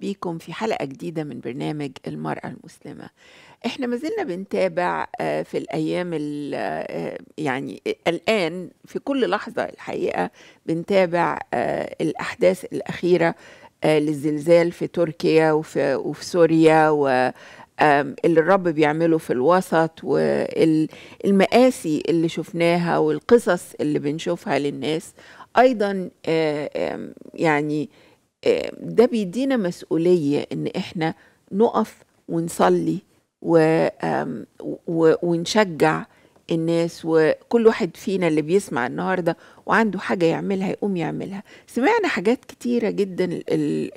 بيكم في حلقة جديدة من برنامج المرأة المسلمة احنا ما زلنا بنتابع آه، في الأيام آه، يعني الآن في كل لحظة الحقيقة بنتابع آه، الأحداث الأخيرة للزلزال في تركيا وفي, وفي سوريا و اللي الرب بيعمله في الوسط والمآسي اللي شفناها والقصص اللي بنشوفها للناس أيضا يعني آه، ده بيدينا مسؤولية إن إحنا نقف ونصلي و... و... ونشجع الناس وكل واحد فينا اللي بيسمع النهارده وعنده حاجه يعملها يقوم يعملها سمعنا حاجات كتيره جدا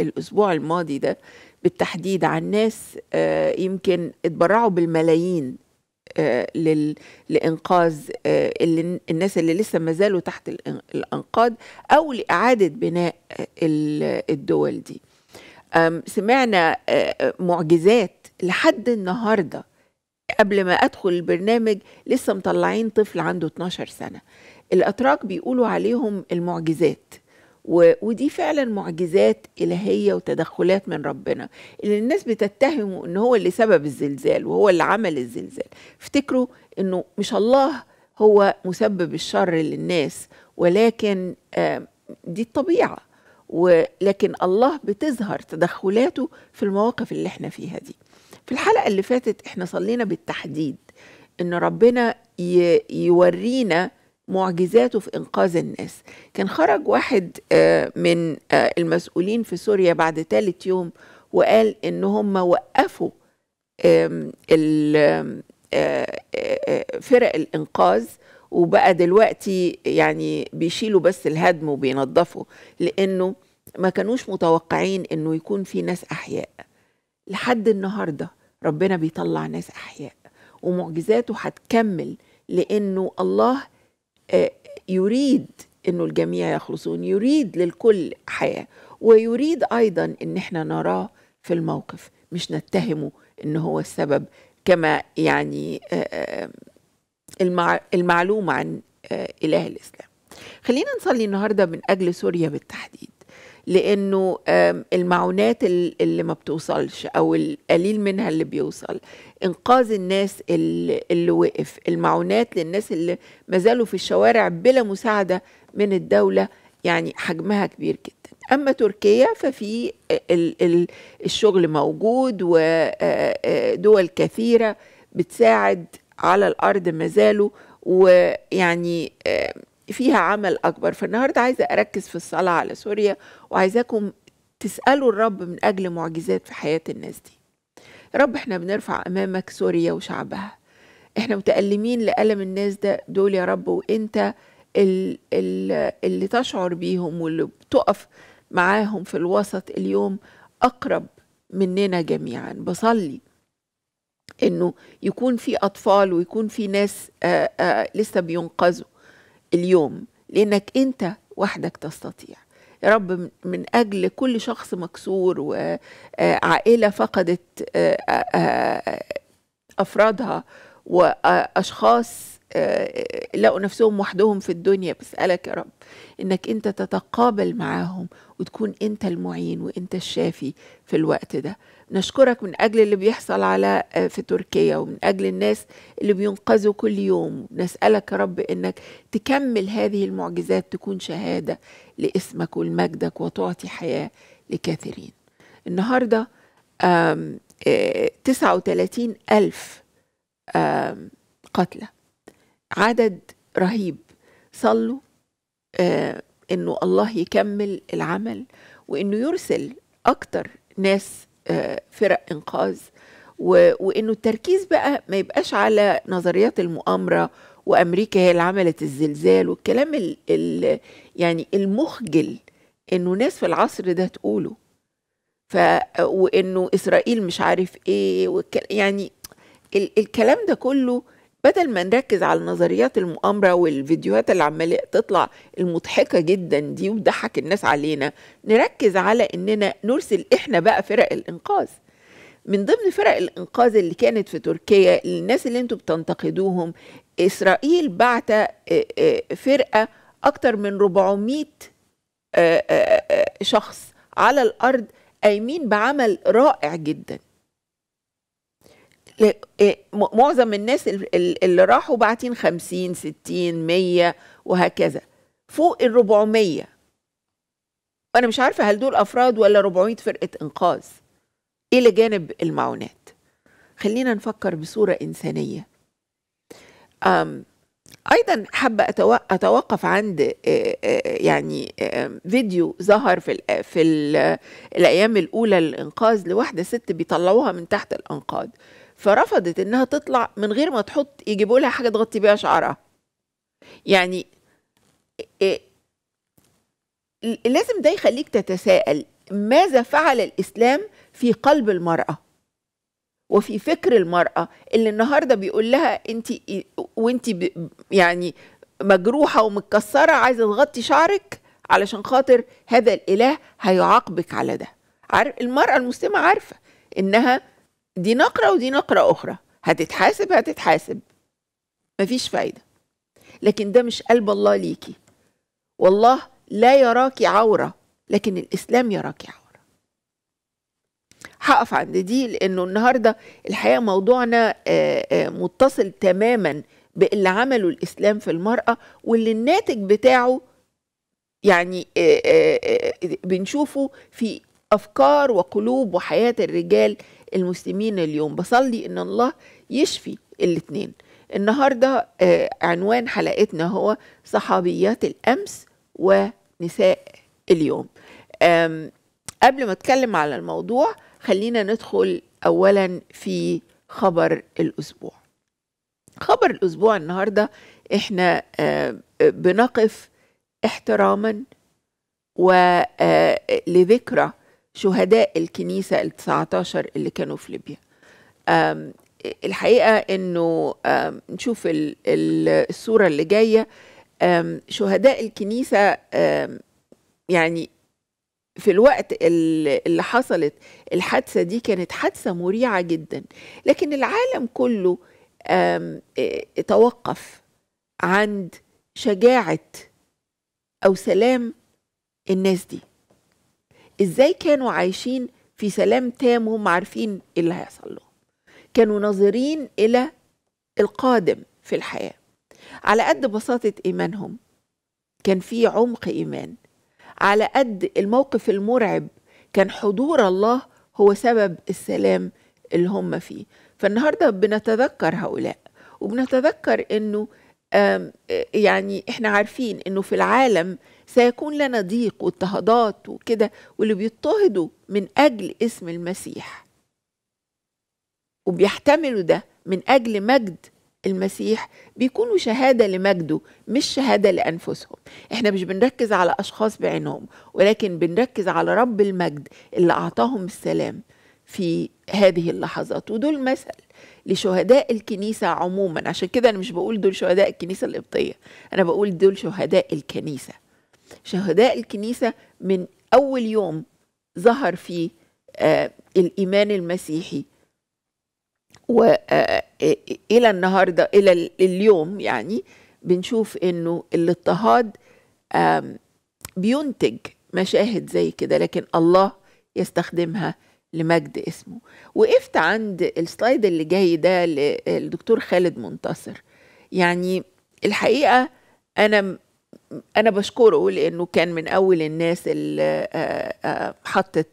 الاسبوع الماضي ده بالتحديد عن ناس آه، يمكن اتبرعوا بالملايين آه، لل... لإنقاذ آه، اللي... الناس اللي لسه ما زالوا تحت الأنقاض أو لإعادة بناء الدول دي سمعنا آه، معجزات لحد النهارده قبل ما ادخل البرنامج لسه مطلعين طفل عنده 12 سنه الاتراك بيقولوا عليهم المعجزات و... ودي فعلا معجزات إلهية وتدخلات من ربنا اللي الناس بتتهمه إن هو اللي سبب الزلزال وهو اللي عمل الزلزال افتكروا إنه مش الله هو مسبب الشر للناس ولكن دي الطبيعة ولكن الله بتظهر تدخلاته في المواقف اللي احنا فيها دي في الحلقة اللي فاتت احنا صلينا بالتحديد إن ربنا ي... يورينا معجزاته في إنقاذ الناس كان خرج واحد آه، من آه، المسؤولين في سوريا بعد ثالث يوم وقال إن هم وقفوا آه، فرق الإنقاذ وبقى دلوقتي يعني بيشيلوا بس الهدم وبينظفوا لأنه ما كانوش متوقعين إنه يكون في ناس أحياء لحد النهارده ربنا بيطلع ناس أحياء ومعجزاته هتكمل لأنه الله آه، يريد انه الجميع يخلصون يريد للكل حياه ويريد ايضا ان احنا نراه في الموقف مش نتهمه ان هو السبب كما يعني آه، آه، المعلوم عن اله الاسلام خلينا نصلي النهارده من اجل سوريا بالتحديد لانه المعونات اللي ما بتوصلش او القليل منها اللي بيوصل انقاذ الناس اللي وقف المعونات للناس اللي ما زالوا في الشوارع بلا مساعده من الدوله يعني حجمها كبير جدا اما تركيا ففي الشغل موجود ودول كثيره بتساعد على الارض ما زالوا ويعني فيها عمل اكبر فالنهارده عايزه اركز في الصلاه على سوريا وعايزاكم تسالوا الرب من اجل معجزات في حياه الناس دي رب احنا بنرفع امامك سوريا وشعبها احنا متألمين لألم الناس ده دول يا رب وانت اللي تشعر بيهم واللي بتقف معاهم في الوسط اليوم أقرب مننا جميعا بصلي انه يكون في اطفال ويكون في ناس آآ آآ لسه بينقذوا اليوم لانك انت وحدك تستطيع يا رب من أجل كل شخص مكسور وعائلة آه، فقدت آه، آه، أفرادها وأشخاص آه، لقوا نفسهم وحدهم في الدنيا بسألك يا رب إنك أنت تتقابل معاهم وتكون أنت المعين وأنت الشافي في الوقت ده نشكرك من أجل اللي بيحصل على آه، في تركيا ومن أجل الناس اللي بينقذوا كل يوم نسألك يا رب إنك تكمل هذه المعجزات تكون شهادة لاسمك ولمجدك وتعطي حياة لكثيرين النهاردة 39 آه، ألف قتلى عدد رهيب صلوا آه انه الله يكمل العمل وانه يرسل اكتر ناس آه فرق انقاذ وانه التركيز بقى ما يبقاش على نظريات المؤامره وامريكا هي اللي عملت الزلزال والكلام ال ال يعني المخجل انه ناس في العصر ده تقوله ف وانه اسرائيل مش عارف ايه يعني ال الكلام ده كله بدل ما نركز على نظريات المؤامرة والفيديوهات اللي عمالة تطلع المضحكة جدا دي وضحك الناس علينا نركز على إننا نرسل إحنا بقى فرق الإنقاذ من ضمن فرق الإنقاذ اللي كانت في تركيا الناس اللي انتوا بتنتقدوهم إسرائيل بعت آه، آه، فرقة أكتر من 400 آه، شخص على الأرض قايمين بعمل رائع جداً إيه، معظم الناس اللي راحوا باعتين 50 60 100 وهكذا فوق ال 400 انا مش عارفه هل دول افراد ولا 400 فرقه انقاذ الى جانب المعونات خلينا نفكر بصوره انسانيه أم ايضا حابه اتوقف عند إيه، إيه، يعني فيديو ظهر في في الايام الاولى للانقاذ لواحده ست بيطلعوها من تحت الانقاض فرفضت انها تطلع من غير ما تحط يجيبوا لها حاجه تغطي بيها شعرها يعني لازم ده يخليك تتساءل ماذا فعل الاسلام في قلب المراه وفي فكر المراه اللي النهارده بيقول لها انت وانت يعني مجروحه ومتكسره عايزه تغطي شعرك علشان خاطر هذا الاله هيعاقبك على ده عارف المراه المسلمه عارفه انها دي نقرة ودي نقرة أخرى هتتحاسب هتتحاسب مفيش فايدة لكن ده مش قلب الله ليكي والله لا يراك عورة لكن الإسلام يراك عورة هقف عند دي لأنه النهاردة الحقيقة موضوعنا آه، آه، متصل تماما باللي عمله الإسلام في المرأة واللي الناتج بتاعه يعني آه، بنشوفه في أفكار وقلوب وحياة الرجال المسلمين اليوم بصلي ان الله يشفي الاثنين النهارده آه، عنوان حلقتنا هو صحابيات الامس ونساء اليوم قبل ما اتكلم على الموضوع خلينا ندخل اولا في خبر الاسبوع خبر الاسبوع النهارده احنا آه، بنقف احتراما ولذكرى آه، شهداء الكنيسة ال 19 اللي كانوا في ليبيا الحقيقة أنه نشوف الصورة اللي جاية شهداء الكنيسة يعني في الوقت اللي حصلت الحادثة دي كانت حادثة مريعة جدا لكن العالم كله توقف عند شجاعة أو سلام الناس دي ازاي كانوا عايشين في سلام تام وهم عارفين ايه اللي هيحصل لهم كانوا ناظرين الى القادم في الحياه على قد بساطه ايمانهم كان في عمق ايمان على قد الموقف المرعب كان حضور الله هو سبب السلام اللي هم فيه فالنهارده بنتذكر هؤلاء وبنتذكر انه يعني احنا عارفين انه في العالم سيكون لنا ضيق واضطهادات وكده واللي بيضطهدوا من أجل اسم المسيح وبيحتملوا ده من أجل مجد المسيح بيكونوا شهادة لمجده مش شهادة لأنفسهم احنا مش بنركز على أشخاص بعينهم ولكن بنركز على رب المجد اللي أعطاهم السلام في هذه اللحظات ودول مثل لشهداء الكنيسة عموما عشان كده أنا مش بقول دول شهداء الكنيسة القبطية أنا بقول دول شهداء الكنيسة شهداء الكنيسة من أول يوم ظهر فيه آه، الإيمان المسيحي وإلى آه، النهاردة إلى اليوم يعني بنشوف إنه الاضطهاد بينتج مشاهد زي كده لكن الله يستخدمها لمجد اسمه وقفت عند السلايد اللي جاي ده للدكتور آه، خالد منتصر يعني الحقيقة أنا انا بشكره لانه كان من اول الناس اللي آه، آه، حطت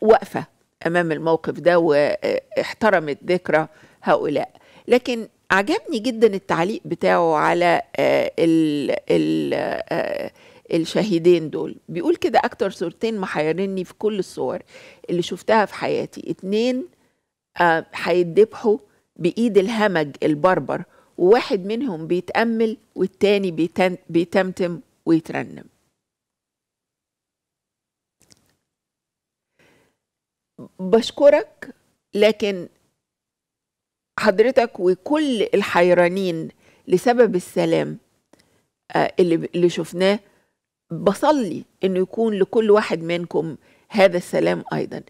وقفه امام الموقف ده واحترمت ذكرى هؤلاء لكن عجبني جدا التعليق بتاعه على آه، ال ال الشهيدين دول بيقول كده اكتر صورتين محيرني في كل الصور اللي شفتها في حياتي اتنين هيتذبحوا بايد الهمج البربر وواحد منهم بيتأمل والتاني بيتمتم ويترنم بشكرك لكن حضرتك وكل الحيرانين لسبب السلام آه، اللي شفناه بصلي انه يكون لكل واحد منكم هذا السلام ايضا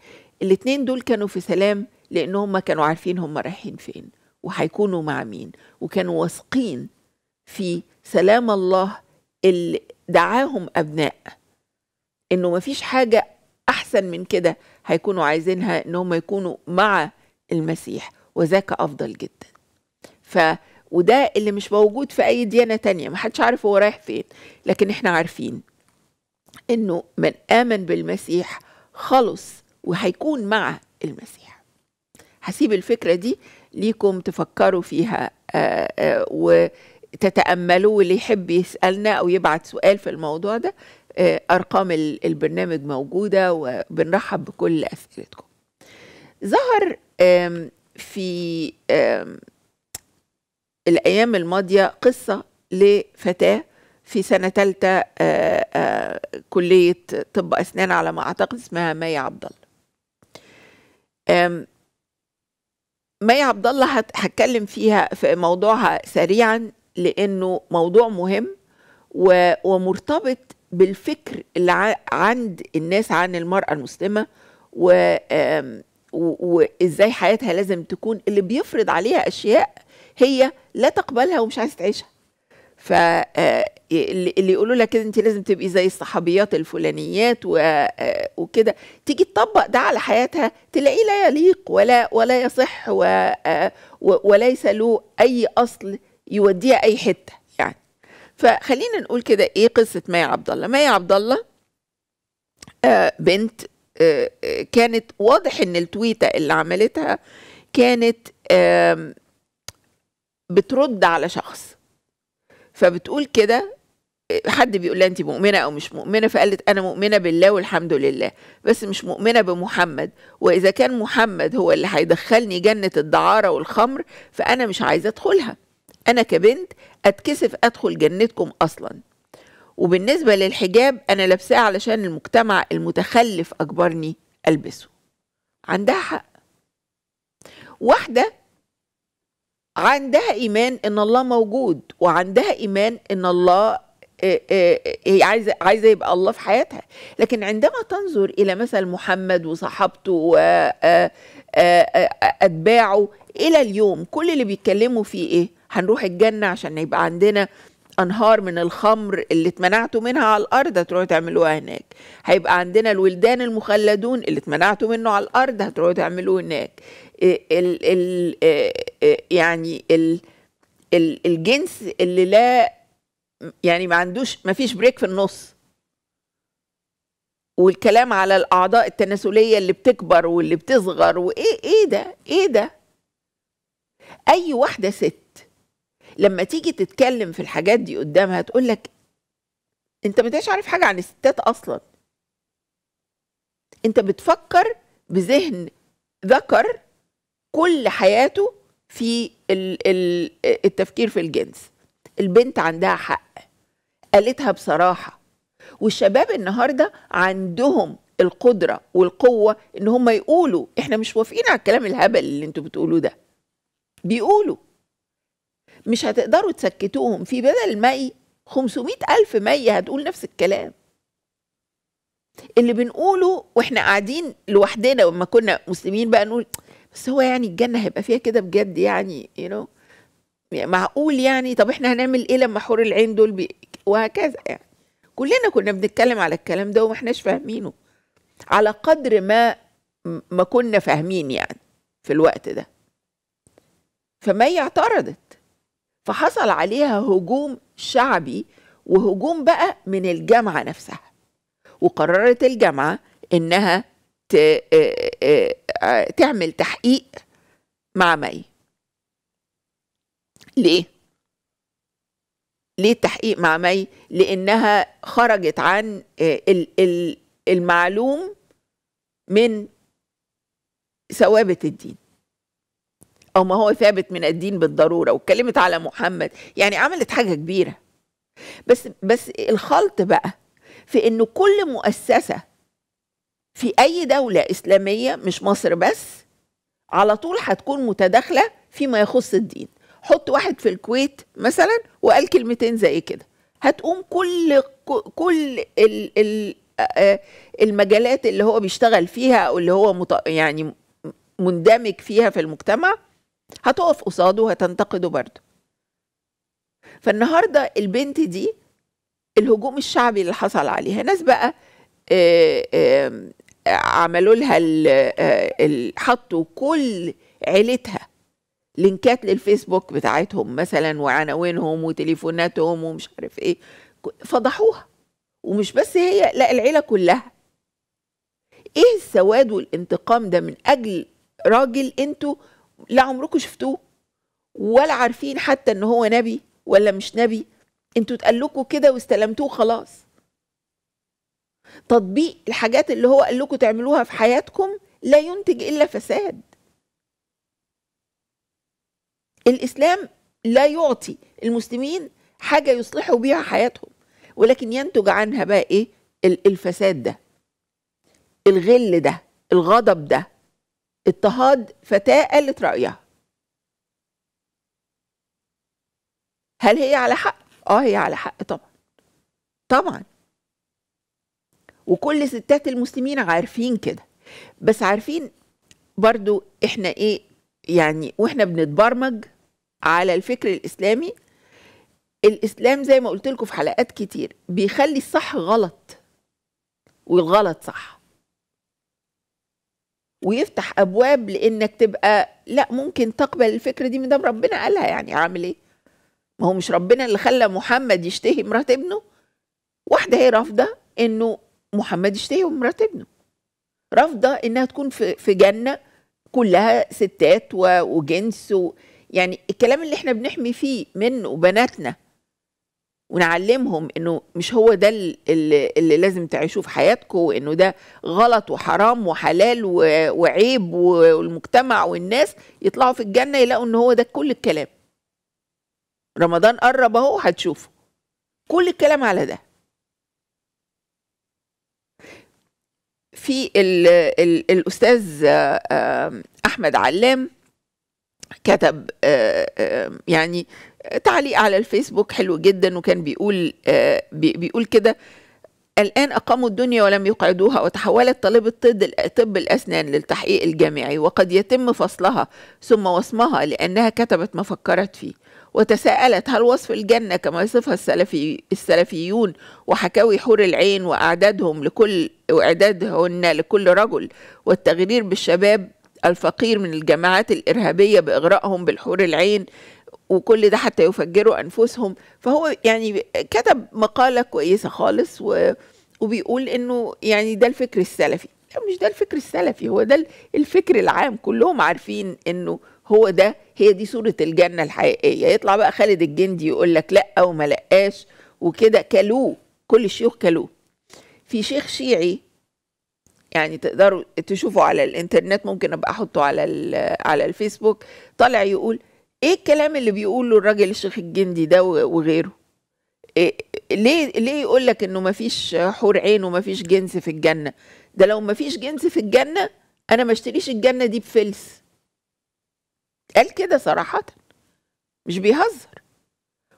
الاتنين دول كانوا في سلام لان هم كانوا عارفين هم رايحين فين وهيكونوا مع مين وكانوا واثقين في سلام الله اللي دعاهم أبناء إنه مفيش حاجة أحسن من كده هيكونوا عايزينها إن هم يكونوا مع المسيح وذاك أفضل جدا ف وده اللي مش موجود في أي ديانة تانية محدش عارف هو رايح فين لكن إحنا عارفين إنه من آمن بالمسيح خلص وهيكون مع المسيح هسيب الفكرة دي ليكم تفكروا فيها آه، آه، وتتأملوا واللي يحب يسألنا أو يبعت سؤال في الموضوع ده آه، أرقام البرنامج موجودة وبنرحب بكل أسئلتكم ظهر في الأيام الماضية قصة لفتاة في سنة تالتة كلية طب أسنان على ما أعتقد اسمها مي عبد الله مي عبد الله هتكلم فيها في موضوعها سريعا لانه موضوع مهم ومرتبط بالفكر اللي عند الناس عن المراه المسلمه و وازاي حياتها لازم تكون اللي بيفرض عليها اشياء هي لا تقبلها ومش عايزه تعيشها ف آه، اللي يقولوا لك كده انت لازم تبقي زي الصحابيات الفلانيات آه، وكده تيجي تطبق ده على حياتها تلاقيه لا يليق ولا ولا يصح آه، وليس له اي اصل يوديها اي حته يعني فخلينا نقول كده ايه قصه مايا عبد الله مايا عبد الله بنت كانت واضح ان التويته اللي عملتها كانت بترد على شخص فبتقول كده حد بيقول لها انت مؤمنه او مش مؤمنه فقالت انا مؤمنه بالله والحمد لله بس مش مؤمنه بمحمد واذا كان محمد هو اللي هيدخلني جنه الدعاره والخمر فانا مش عايزه ادخلها انا كبنت اتكسف ادخل جنتكم اصلا وبالنسبه للحجاب انا لابساه علشان المجتمع المتخلف اجبرني البسه عندها حق واحده عندها ايمان ان الله موجود وعندها ايمان ان الله هي عايزه عايزه يبقى الله في حياتها لكن عندما تنظر الى مثل محمد وصحابته واتباعه الى اليوم كل اللي بيتكلموا فيه ايه هنروح الجنه عشان يبقى عندنا انهار من الخمر اللي اتمنعتوا منها على الارض هتروحوا تعملوها هناك هيبقى عندنا الولدان المخلدون اللي اتمنعتوا منه على الارض هتروحوا تعملوه هناك ال ال يعني ال ال الجنس اللي لا يعني ما عندوش ما فيش بريك في النص والكلام على الاعضاء التناسليه اللي بتكبر واللي بتصغر وايه ايه ده ايه ده اي واحده ست لما تيجي تتكلم في الحاجات دي قدامها تقول لك انت ما عارف حاجه عن الستات اصلا انت بتفكر بذهن ذكر كل حياته في التفكير في الجنس البنت عندها حق قالتها بصراحه والشباب النهارده عندهم القدره والقوه ان هم يقولوا احنا مش موافقين على الكلام الهبل اللي انتوا بتقولوه ده بيقولوا مش هتقدروا تسكتوهم في بدل مي 500 ألف مي هتقول نفس الكلام اللي بنقوله واحنا قاعدين لوحدنا وما كنا مسلمين بقى نقول بس هو يعني الجنه هيبقى فيها كده بجد يعني يو you know يعني معقول يعني طب احنا هنعمل ايه لما حور العين دول بي... وهكذا يعني كلنا كنا بنتكلم على الكلام ده وما احناش فاهمينه على قدر ما ما كنا فاهمين يعني في الوقت ده فمي اعترضت فحصل عليها هجوم شعبي وهجوم بقى من الجامعة نفسها وقررت الجامعة إنها آه، آه، آه، تعمل تحقيق مع مي ليه ليه التحقيق مع مي لانها خرجت عن المعلوم من ثوابت الدين او ما هو ثابت من الدين بالضروره واتكلمت على محمد يعني عملت حاجه كبيره بس بس الخلط بقى في ان كل مؤسسه في أي دولة إسلامية مش مصر بس على طول هتكون متداخلة فيما يخص الدين حط واحد في الكويت مثلا وقال كلمتين زي كده هتقوم كل كل ال ال المجالات اللي هو بيشتغل فيها او اللي هو مط... يعني مندمج فيها في المجتمع هتقف قصاده وهتنتقده برضه فالنهارده البنت دي الهجوم الشعبي اللي حصل عليها ناس بقى عملوا لها آه، حطوا كل عيلتها لينكات للفيسبوك بتاعتهم مثلا وعناوينهم وتليفوناتهم ومش عارف ايه فضحوها ومش بس هي لا العيله كلها ايه السواد والانتقام ده من اجل راجل انتوا لا عمركم شفتوه ولا عارفين حتى ان هو نبي ولا مش نبي انتوا اتقال لكم كده واستلمتوه خلاص تطبيق الحاجات اللي هو قال لكم تعملوها في حياتكم لا ينتج الا فساد الاسلام لا يعطي المسلمين حاجه يصلحوا بيها حياتهم ولكن ينتج عنها بقى ايه الفساد ده الغل ده الغضب ده اضطهاد فتاه قالت رايها هل هي على حق اه هي على حق طبعا طبعا وكل ستات المسلمين عارفين كده بس عارفين برضو احنا ايه يعني واحنا بنتبرمج على الفكر الاسلامي الاسلام زي ما قلت لكم في حلقات كتير بيخلي الصح غلط والغلط صح ويفتح ابواب لانك تبقى لا ممكن تقبل الفكره دي ما دام ربنا قالها يعني عامل ايه ما هو مش ربنا اللي خلى محمد يشتهي مرات ابنه واحده هي رافضه انه محمد اشتهي ومرات ابنه رافضه انها تكون في في جنه كلها ستات وجنس و يعني الكلام اللي احنا بنحمي فيه منه بناتنا ونعلمهم انه مش هو ده اللي, اللي لازم تعيشوه في حياتكم وانه ده غلط وحرام وحلال وعيب والمجتمع والناس يطلعوا في الجنه يلاقوا ان هو ده كل الكلام رمضان قرب اهو هتشوفه كل الكلام على ده في ال ال الأستاذ آه، أحمد علام كتب آه، آه، يعني تعليق على الفيسبوك حلو جدا وكان بيقول بيقول كده الآن أقاموا الدنيا ولم يقعدوها وتحولت طالبة طب الأسنان للتحقيق الجامعي وقد يتم فصلها ثم وصمها لأنها كتبت ما فكرت فيه وتساءلت هل وصف الجنة كما يصفها السلفي السلفيون وحكاوي حور العين وأعدادهم لكل وإعدادهن لكل رجل والتغرير بالشباب الفقير من الجماعات الإرهابية بإغرائهم بالحور العين وكل ده حتى يفجروا أنفسهم فهو يعني كتب مقالة كويسة خالص و... وبيقول إنه يعني ده الفكر السلفي لا مش ده الفكر السلفي هو ده الفكر العام كلهم عارفين إنه هو ده هي دي صورة الجنة الحقيقية يطلع بقى خالد الجندي يقول لك لأ ما لقاش وكده كلوه كل الشيوخ كلوه في شيخ شيعي يعني تقدروا تشوفوا على الانترنت ممكن ابقى احطه على على الفيسبوك طالع يقول ايه الكلام اللي بيقوله الراجل الشيخ الجندي ده وغيره إيه ليه ليه يقول لك انه ما فيش حور عين وما فيش جنس في الجنه ده لو ما فيش جنس في الجنه انا ما اشتريش الجنه دي بفلس قال كده صراحة مش بيهزر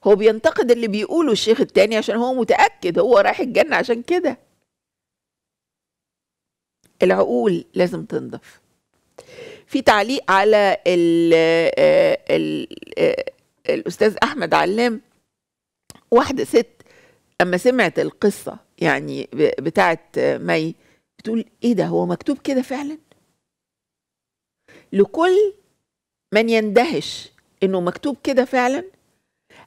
هو بينتقد اللي بيقوله الشيخ التاني عشان هو متأكد هو رايح الجنة عشان كده العقول لازم تنضف في تعليق على ال آه، ال ال آه، الأستاذ أحمد علام واحدة ست أما سمعت القصة يعني بتاعت مي بتقول إيه ده هو مكتوب كده فعلا لكل من يندهش انه مكتوب كده فعلا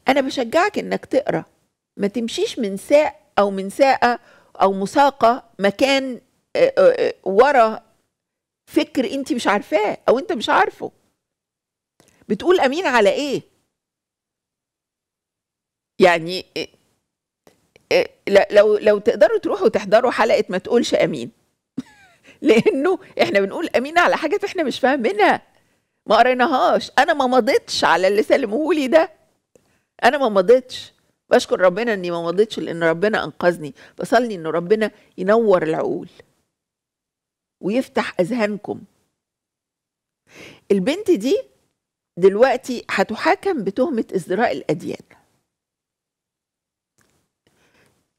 انا بشجعك انك تقرا ما تمشيش من ساق او من ساقه او مساقه مكان آه، آه، آه، ورا فكر انت مش عارفاه او انت مش عارفه بتقول امين على ايه يعني لو لو تقدروا تروحوا تحضروا حلقه ما تقولش امين لانه احنا بنقول امين على حاجات احنا مش فاهمينها ما قريناهاش انا ما مضيتش على اللي سلمهولي ده انا ما مضيتش بشكر ربنا اني ما مضيتش لان ربنا انقذني بصلي ان ربنا ينور العقول ويفتح اذهانكم البنت دي دلوقتي هتحاكم بتهمه ازدراء الاديان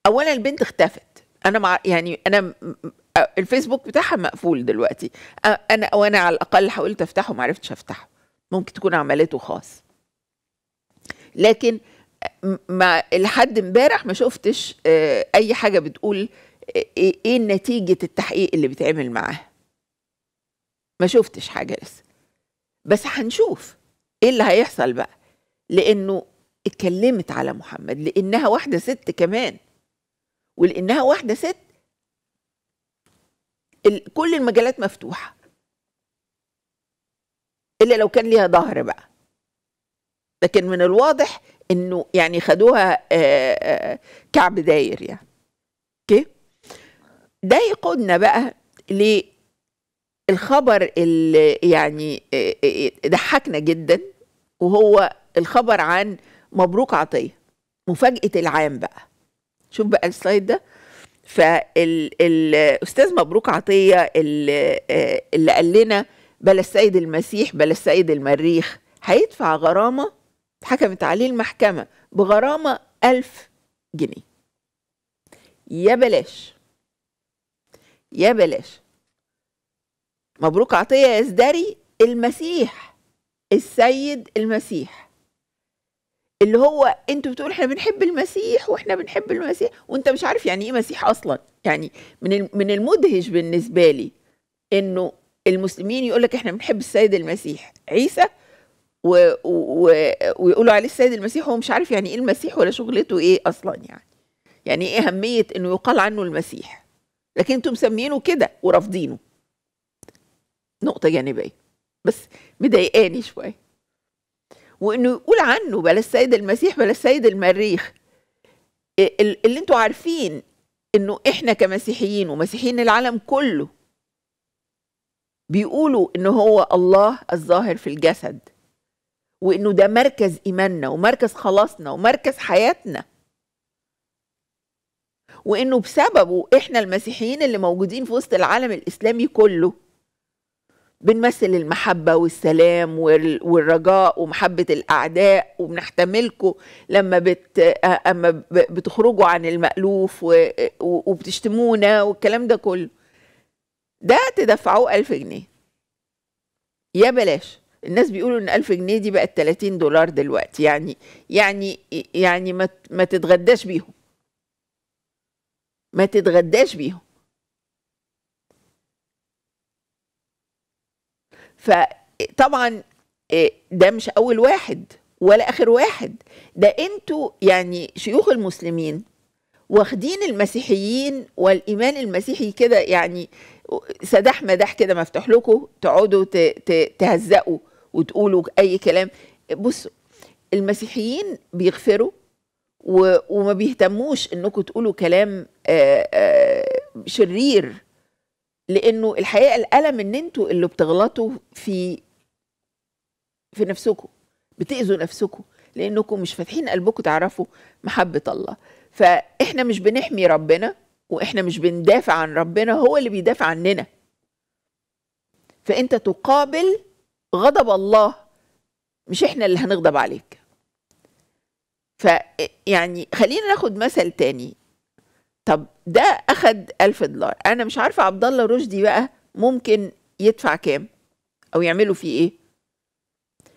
اولا البنت اختفت انا مع يعني انا آه، الفيسبوك بتاعها مقفول دلوقتي آه، انا وانا على الاقل حاولت افتحه ما عرفتش افتحه ممكن تكون عملته خاص لكن آه، ما لحد امبارح ما شفتش اي حاجه بتقول إيه،, ايه نتيجه التحقيق اللي بيتعمل معاها ما شفتش حاجه لسه بس هنشوف ايه اللي هيحصل بقى لانه اتكلمت على محمد لانها واحده ست كمان ولانها واحده ست كل المجالات مفتوحه الا لو كان ليها ظهر بقى لكن من الواضح انه يعني خدوها آه، آه، كعب داير يعني اوكي ده يقودنا بقى للخبر اللي يعني آه، ضحكنا جدا وهو الخبر عن مبروك عطيه مفاجاه العام بقى شوف بقى السلايد ده فالاستاذ مبروك عطيه اللي آه، قال لنا بلا السيد المسيح بلا السيد المريخ هيدفع غرامه حكمت عليه المحكمه بغرامه ألف جنيه يا بلاش يا بلاش مبروك عطيه يزدري المسيح السيد المسيح اللي هو انتوا بتقولوا احنا بنحب المسيح واحنا بنحب المسيح وانت مش عارف يعني ايه مسيح اصلا يعني من من المدهش بالنسبه لي انه المسلمين يقول لك احنا بنحب السيد المسيح عيسى و... و... ويقولوا عليه السيد المسيح هو مش عارف يعني ايه المسيح ولا شغلته ايه اصلا يعني يعني ايه اهميه انه يقال عنه المسيح لكن انتم مسمينه كده ورافضينه نقطه جانبيه بس مضايقاني شويه وانه يقول عنه بلا السيد المسيح بلا السيد المريخ اللي انتوا عارفين انه احنا كمسيحيين ومسيحيين العالم كله بيقولوا ان هو الله الظاهر في الجسد وانه ده مركز ايماننا ومركز خلاصنا ومركز حياتنا وانه بسببه احنا المسيحيين اللي موجودين في وسط العالم الاسلامي كله بنمثل المحبة والسلام والرجاء ومحبة الأعداء وبنحتملكم لما بت أما بتخرجوا عن المألوف وبتشتمونا والكلام ده كله ده تدفعوه ألف جنيه يا بلاش الناس بيقولوا ان ألف جنيه دي بقت 30 دولار دلوقتي يعني يعني يعني ما تتغداش بيهم ما تتغداش بيهم فطبعا آه، ده مش اول واحد ولا اخر واحد ده انتوا يعني شيوخ المسلمين واخدين المسيحيين والايمان المسيحي كده يعني سداح مداح كده مفتوح لكم تقعدوا تهزقوا وتقولوا اي كلام بصوا المسيحيين بيغفروا وما بيهتموش انكم تقولوا كلام آه، آه، شرير لانه الحقيقه الالم ان انتوا اللي بتغلطوا في في نفسكم بتاذوا نفسكم لانكم مش فاتحين قلبكم تعرفوا محبه الله فاحنا مش بنحمي ربنا واحنا مش بندافع عن ربنا هو اللي بيدافع عننا فانت تقابل غضب الله مش احنا اللي هنغضب عليك فيعني خلينا ناخد مثل تاني طب ده اخد ألف دولار انا مش عارفه عبد الله رشدي بقى ممكن يدفع كام او يعملوا فيه ايه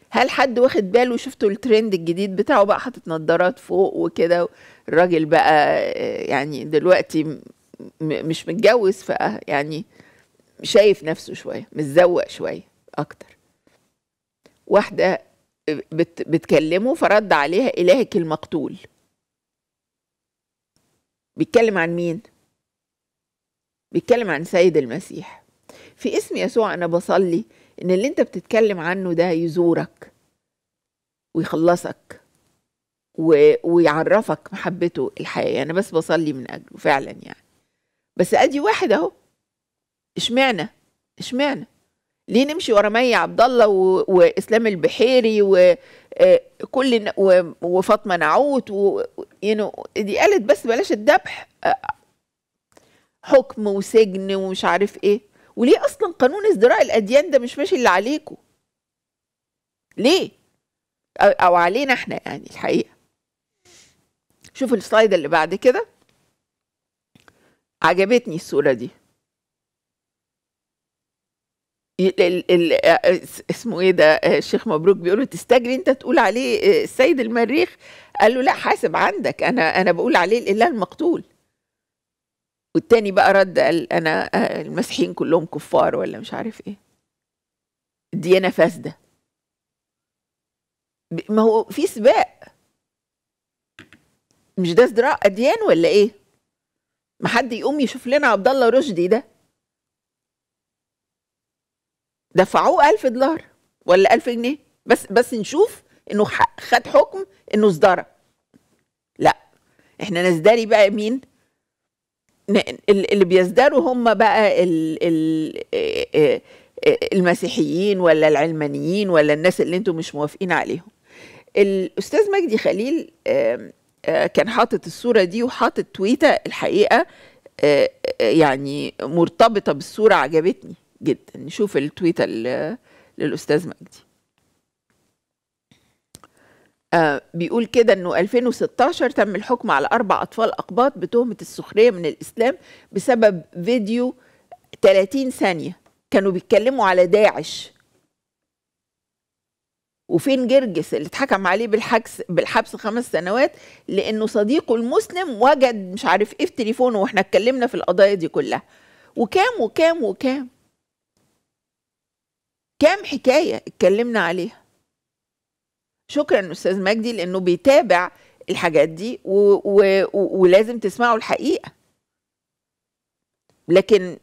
هل حد واخد باله شفتوا الترند الجديد بتاعه بقى حاطط نظارات فوق وكده الراجل بقى آه، يعني دلوقتي مش متجوز ف يعني شايف نفسه شويه متزوق شويه اكتر واحده بت بتكلمه فرد عليها الهك المقتول بيتكلم عن مين بيتكلم عن سيد المسيح في اسم يسوع انا بصلي ان اللي انت بتتكلم عنه ده يزورك ويخلصك و... ويعرفك محبته الحقيقيه انا بس بصلي من اجله فعلا يعني بس ادي واحد اهو اشمعنى اشمعنى ليه نمشي ورا مي عبد الله و... واسلام البحيري وكل آه، و... وفاطمه نعوت و... يعني دي قالت بس بلاش الذبح آه، حكم وسجن ومش عارف ايه وليه اصلا قانون ازدراء الاديان ده مش ماشي اللي عليكم ليه او علينا احنا يعني الحقيقه شوفوا السلايد اللي بعد كده عجبتني الصوره دي ال ال آه، آه، اسمه ايه ده آه، الشيخ مبروك بيقول له تستجري انت تقول عليه السيد المريخ قال له لا حاسب عندك انا انا بقول عليه الاله المقتول والتاني بقى رد قال انا المسيحيين كلهم كفار ولا مش عارف ايه الديانه فاسده ما هو في سباق مش ده ازدراء اديان ولا ايه ما حد يقوم يشوف لنا عبد الله رشدي ده دفعوه 1000 دولار ولا 1000 جنيه بس بس نشوف انه خد حكم انه ازدرى لا احنا نزدري بقى مين اللي بيزدروا هم بقى المسيحيين ولا العلمانيين ولا الناس اللي انتم مش موافقين عليهم الاستاذ مجدي خليل كان حاطط الصوره دي وحاطط تويته الحقيقه يعني مرتبطه بالصوره عجبتني جدا نشوف التويتة للأستاذ مجدي آه بيقول كده انه 2016 تم الحكم على اربع اطفال اقباط بتهمه السخريه من الاسلام بسبب فيديو 30 ثانيه كانوا بيتكلموا على داعش وفين جرجس اللي اتحكم عليه بالحبس بالحبس خمس سنوات لانه صديقه المسلم وجد مش عارف ايه في تليفونه واحنا اتكلمنا في القضايا دي كلها وكام وكام وكام كام حكاية اتكلمنا عليها شكرا أستاذ مجدي لأنه بيتابع الحاجات دي و و ولازم تسمعوا الحقيقة لكن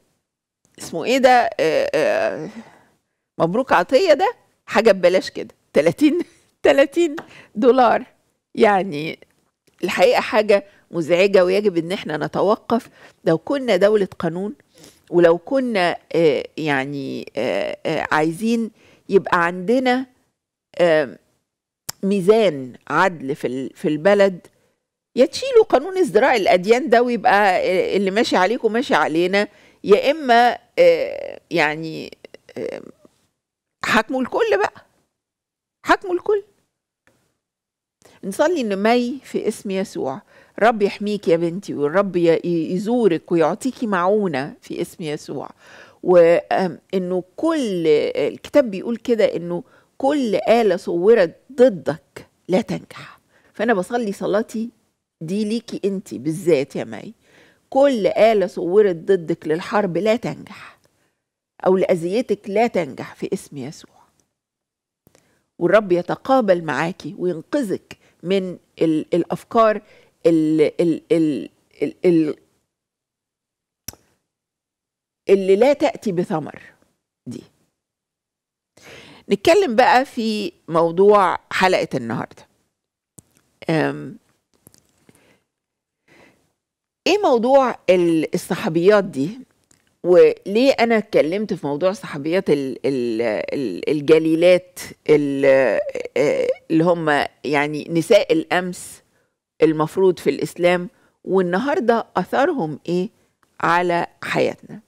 اسمه ايه ده آه، آه، مبروك عطية ده حاجة ببلاش كده 30 30 دولار يعني الحقيقة حاجة مزعجة ويجب ان احنا نتوقف لو كنا دولة قانون ولو كنا آه، يعني آه، آه، عايزين يبقى عندنا ميزان عدل في في البلد يا تشيلوا قانون ازدراع الاديان ده ويبقى اللي ماشي عليكم ماشي علينا يا اما يعني حاكموا الكل بقى حاكموا الكل نصلي ان مي في اسم يسوع رب يحميك يا بنتي والرب يزورك ويعطيكي معونة في اسم يسوع وانه كل الكتاب بيقول كده انه كل آلة صورت ضدك لا تنجح فأنا بصلي صلاتي دي ليكي أنت بالذات يا ماي كل آلة صورت ضدك للحرب لا تنجح أو لأذيتك لا تنجح في اسم يسوع والرب يتقابل معاكي وينقذك من الأفكار ال ال ال ال ال اللي لا تأتي بثمر دي نتكلم بقى في موضوع حلقة النهاردة ايه موضوع الصحابيات دي وليه انا اتكلمت في موضوع صحابيات الجليلات آه، اللي هم يعني نساء الامس المفروض في الإسلام والنهاردة أثرهم إيه على حياتنا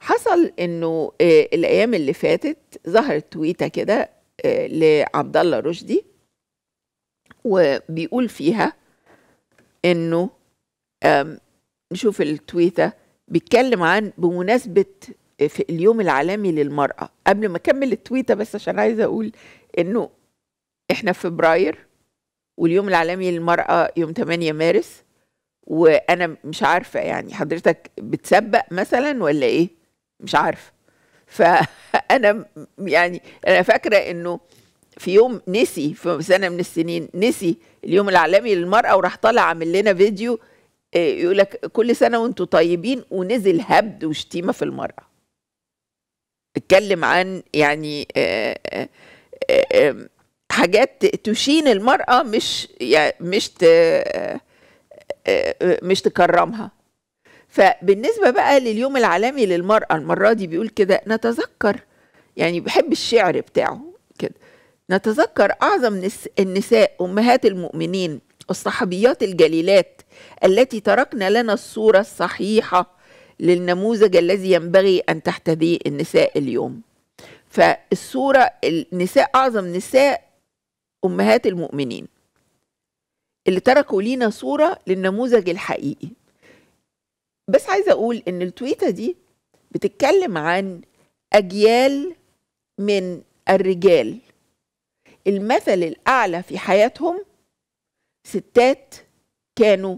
حصل إنه آه، الأيام اللي فاتت ظهرت تويتة كده آه، لعبد الله رشدي وبيقول فيها إنه نشوف التويتة بيتكلم عن بمناسبة آه، في اليوم العالمي للمرأة قبل ما أكمل التويتة بس عشان عايزة أقول إنه إحنا في فبراير واليوم العالمي للمرأة يوم 8 مارس وأنا مش عارفة يعني حضرتك بتسبق مثلا ولا إيه؟ مش عارفة فأنا يعني أنا فاكرة إنه في يوم نسي في سنة من السنين نسي اليوم العالمي للمرأة وراح طالع عامل لنا فيديو آه، يقول لك كل سنة وأنتم طيبين ونزل هبد وشتيمة في المرأة اتكلم عن يعني آآ آه، آآ آه، آآ حاجات تشين المرأة مش يعني مش ت... آه، آه، مش تكرمها فبالنسبة بقى لليوم العالمي للمرأة المرة دي بيقول كده نتذكر يعني بحب الشعر بتاعه كده نتذكر أعظم النساء أمهات المؤمنين الصحابيات الجليلات التي تركن لنا الصورة الصحيحة للنموذج الذي ينبغي أن تحتذيه النساء اليوم فالصورة النساء أعظم نساء امهات المؤمنين اللي تركوا لينا صوره للنموذج الحقيقي بس عايزه اقول ان التويته دي بتتكلم عن اجيال من الرجال المثل الاعلى في حياتهم ستات كانوا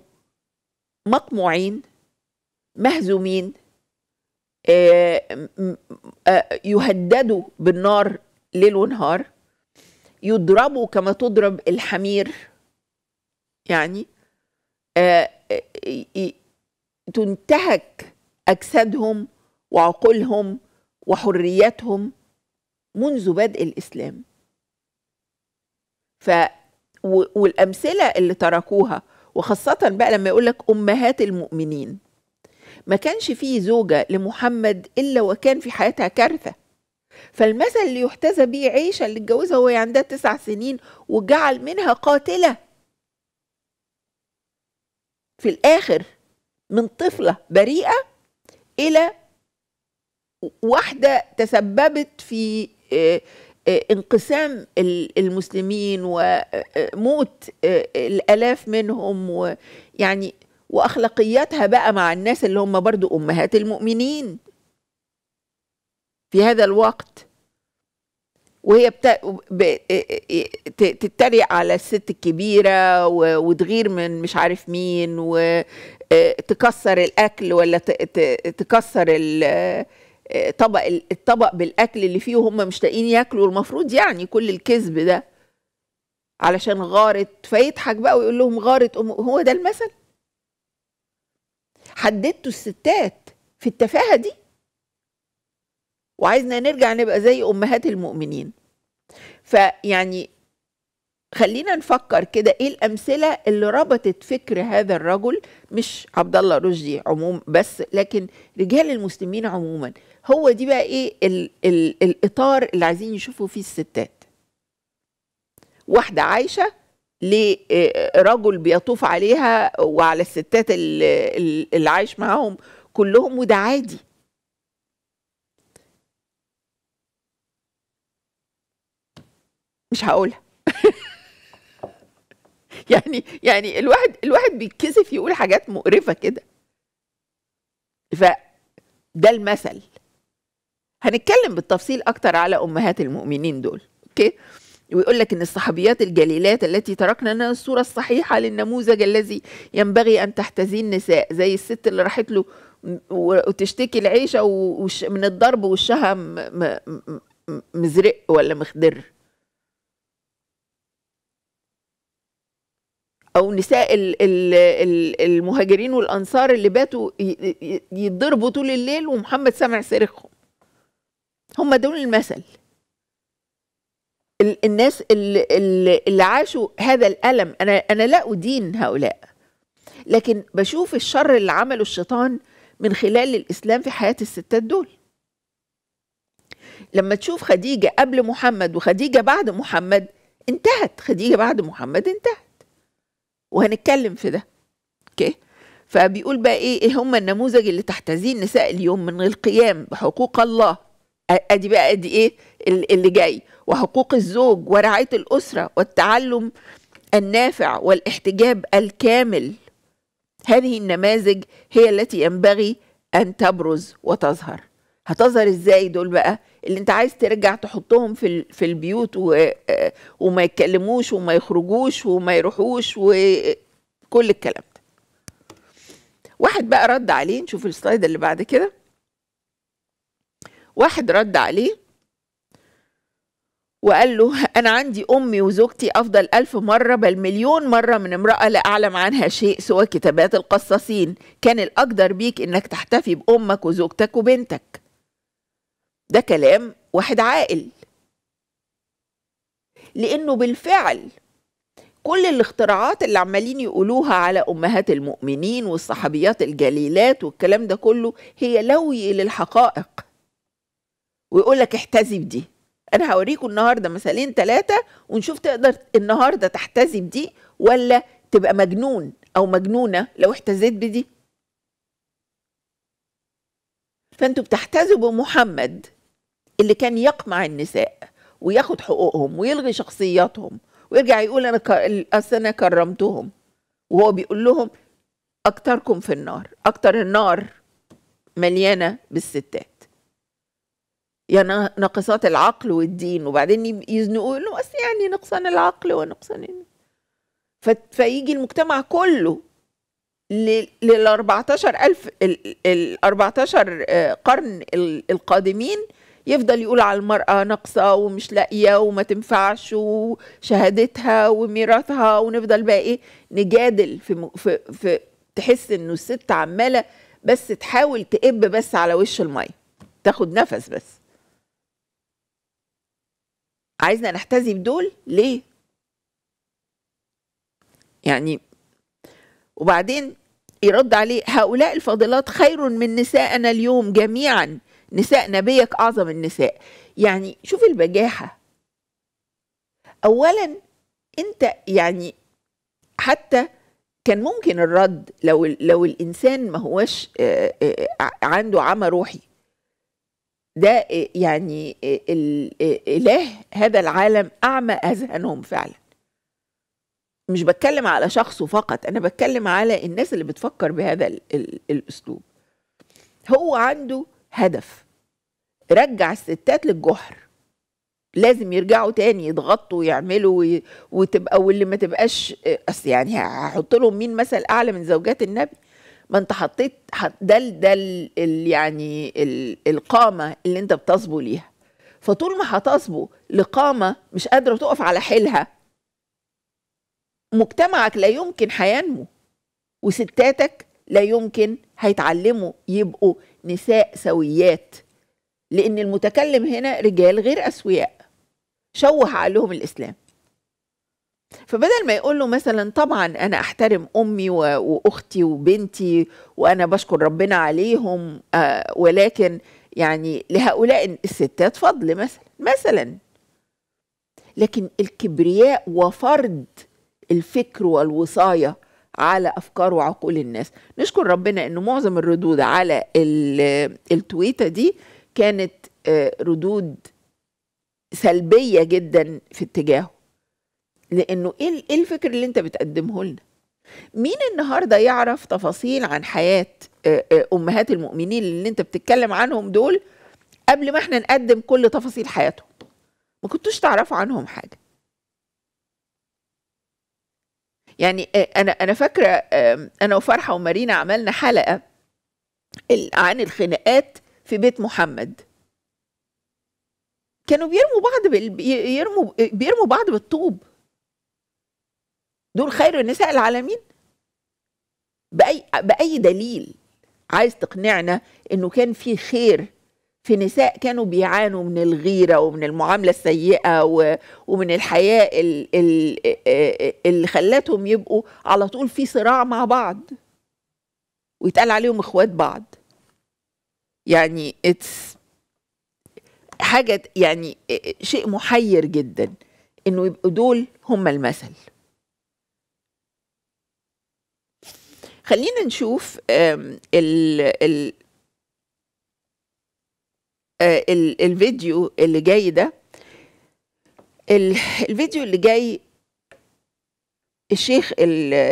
مقموعين مهزومين آه، آه، يهددوا بالنار ليل ونهار يضربوا كما تضرب الحمير يعني آه، آه، تنتهك اجسادهم وعقولهم وحريتهم منذ بدء الاسلام ف والامثله اللي تركوها وخاصه بقى لما يقول لك امهات المؤمنين ما كانش فيه زوجه لمحمد الا وكان في حياتها كارثه فالمثل اللي يحتذى بيه عيشة اللي اتجوزها وهي عندها تسع سنين وجعل منها قاتلة في الآخر من طفلة بريئة إلى واحدة تسببت في آه، آه، انقسام المسلمين وموت آه، الآلاف منهم ويعني وأخلاقياتها بقى مع الناس اللي هم برضو أمهات المؤمنين في هذا الوقت وهي بتا... ب... تتريق على الست الكبيرة و... وتغير من مش عارف مين وتكسر آه، الأكل ولا ت... ت... تكسر ال... آه، طبق الطبق بالأكل اللي فيه وهم مش لاقيين ياكلوا المفروض يعني كل الكذب ده علشان غارت فيضحك بقى ويقول لهم غارت أم هو ده المثل حددتوا الستات في التفاهة دي وعايزنا نرجع نبقى زي امهات المؤمنين فيعني خلينا نفكر كده ايه الامثله اللي ربطت فكر هذا الرجل مش عبد الله رشدي عموم بس لكن رجال المسلمين عموما هو دي بقى ايه الـ الـ الاطار اللي عايزين يشوفوا فيه الستات واحده عايشه لرجل بيطوف عليها وعلى الستات اللي, اللي عايش معاهم كلهم وده عادي مش هقولها يعني يعني الواحد الواحد بيتكسف يقول حاجات مقرفه كده ف ده المثل هنتكلم بالتفصيل اكتر على امهات المؤمنين دول اوكي ويقول لك ان الصحابيات الجليلات التي تركنا لنا الصوره الصحيحه للنموذج الذي ينبغي ان تحتذي النساء زي الست اللي راحت له وتشتكي العيشه وش من الضرب وشها مزرق ولا مخدر او نساء المهاجرين والانصار اللي باتوا يتضربوا طول الليل ومحمد سمع صريخهم هم دول المثل الناس اللي, اللي عاشوا هذا الالم انا انا لا ادين هؤلاء لكن بشوف الشر اللي عمله الشيطان من خلال الاسلام في حياه الستات دول لما تشوف خديجه قبل محمد وخديجه بعد محمد انتهت خديجه بعد محمد انتهت وهنتكلم في ده اوكي فبيقول بقى ايه ايه هم النموذج اللي تحتذي النساء اليوم من القيام بحقوق الله ادي بقى ادي ايه اللي جاي وحقوق الزوج ورعايه الاسره والتعلم النافع والاحتجاب الكامل هذه النماذج هي التي ينبغي ان تبرز وتظهر هتظهر ازاي دول بقى اللي انت عايز ترجع تحطهم في في البيوت و... آه، وما يتكلموش وما يخرجوش وما يروحوش وكل الكلام ده واحد بقى رد عليه نشوف السلايد اللي بعد كده واحد رد عليه وقال له أنا عندي أمي وزوجتي أفضل ألف مرة بل مليون مرة من امرأة لا أعلم عنها شيء سوى كتابات القصاصين كان الأقدر بيك إنك تحتفي بأمك وزوجتك وبنتك ده كلام واحد عاقل لانه بالفعل كل الاختراعات اللي عمالين يقولوها على امهات المؤمنين والصحابيات الجليلات والكلام ده كله هي لوي للحقائق ويقول لك احتذي بدي انا هوريكم النهارده مثالين ثلاثه ونشوف تقدر النهارده تحتذي بدي ولا تبقى مجنون او مجنونه لو احتذيت بدي فانتوا بتحتذوا بمحمد اللي كان يقمع النساء وياخد حقوقهم ويلغي شخصياتهم ويرجع يقول انا اصل انا كرمتهم وهو بيقول لهم اكتركم في النار اكتر النار مليانه بالستات يا يعني ناقصات العقل والدين وبعدين يزنقوا يقولوا اصل يعني نقصان العقل ونقصان فيجي المجتمع كله لل 14000 ال 14 آه، قرن القادمين يفضل يقول على المرأة ناقصة ومش لاقية وما تنفعش وشهادتها وميراثها ونفضل بقى إيه نجادل في, م... في, في تحس إنه الست عمالة بس تحاول تقب بس على وش المية تاخد نفس بس عايزنا نحتذي بدول ليه يعني وبعدين يرد عليه هؤلاء الفاضلات خير من نساءنا اليوم جميعا نساء نبيك اعظم النساء يعني شوف البجاحه اولا انت يعني حتى كان ممكن الرد لو لو الانسان ما هوش عنده عمى روحي ده يعني اله هذا العالم اعمى اذهانهم فعلا مش بتكلم على شخصه فقط انا بتكلم على الناس اللي بتفكر بهذا الاسلوب هو عنده هدف رجع الستات للجحر لازم يرجعوا تاني يضغطوا ويعملوا وتبقى واللي ما تبقاش اصل يعني هحط لهم مين مثل اعلى من زوجات النبي ما انت حطيت ده ده يعني ال القامه اللي انت بتصبو ليها فطول ما هتصبو لقامه مش قادره تقف على حيلها مجتمعك لا يمكن هينمو وستاتك لا يمكن هيتعلموا يبقوا نساء سويات لأن المتكلم هنا رجال غير أسوياء شوه عقلهم الإسلام فبدل ما يقول له مثلا طبعا أنا أحترم أمي وأختي وبنتي وأنا بشكر ربنا عليهم آه، ولكن يعني لهؤلاء الستات فضل مثلا مثلا لكن الكبرياء وفرض الفكر والوصايه على افكار وعقول الناس نشكر ربنا انه معظم الردود على التويته دي كانت آه، ردود سلبيه جدا في اتجاهه لانه إيه, ايه الفكر اللي انت بتقدمه لنا مين النهارده يعرف تفاصيل عن حياه آه، آه، امهات المؤمنين اللي انت بتتكلم عنهم دول قبل ما احنا نقدم كل تفاصيل حياتهم ما كنتوش تعرفوا عنهم حاجه يعني انا انا فاكره انا وفرحه ومارينا عملنا حلقه عن الخناقات في بيت محمد كانوا بيرموا بعض بال... بيرموا بيرموا بعض بالطوب دول خير النساء العالمين بأي بأي دليل عايز تقنعنا انه كان في خير في نساء كانوا بيعانوا من الغيرة ومن المعاملة السيئة و... ومن الحياة ال... ال... اللي خلتهم يبقوا على طول في صراع مع بعض ويتقال عليهم اخوات بعض يعني اتس حاجة يعني شيء محير جدا انه يبقوا دول هم المثل خلينا نشوف ال آه، ال الفيديو اللي جاي ده الفيديو اللي جاي الشيخ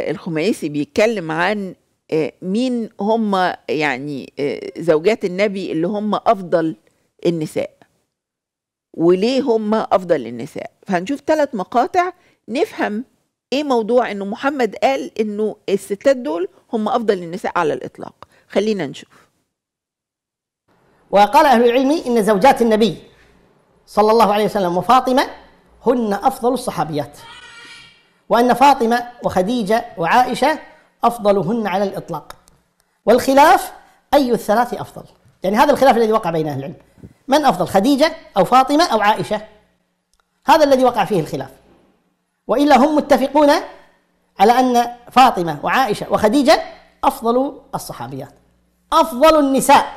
الخميسي بيتكلم عن آه، مين هم يعني آه، زوجات النبي اللي هم افضل النساء وليه هم افضل النساء فهنشوف ثلاث مقاطع نفهم ايه موضوع انه محمد قال انه الستات دول هم افضل النساء على الاطلاق خلينا نشوف وقال اهل العلم ان زوجات النبي صلى الله عليه وسلم وفاطمه هن افضل الصحابيات وان فاطمه وخديجه وعائشه أفضلهن على الإطلاق والخلاف أي الثلاث أفضل يعني هذا الخلاف الذي وقع بين أهل العلم من أفضل خديجة أو فاطمة أو عائشة هذا الذي وقع فيه الخلاف وإلا هم متفقون على أن فاطمة وعائشة وخديجة أفضل الصحابيات أفضل النساء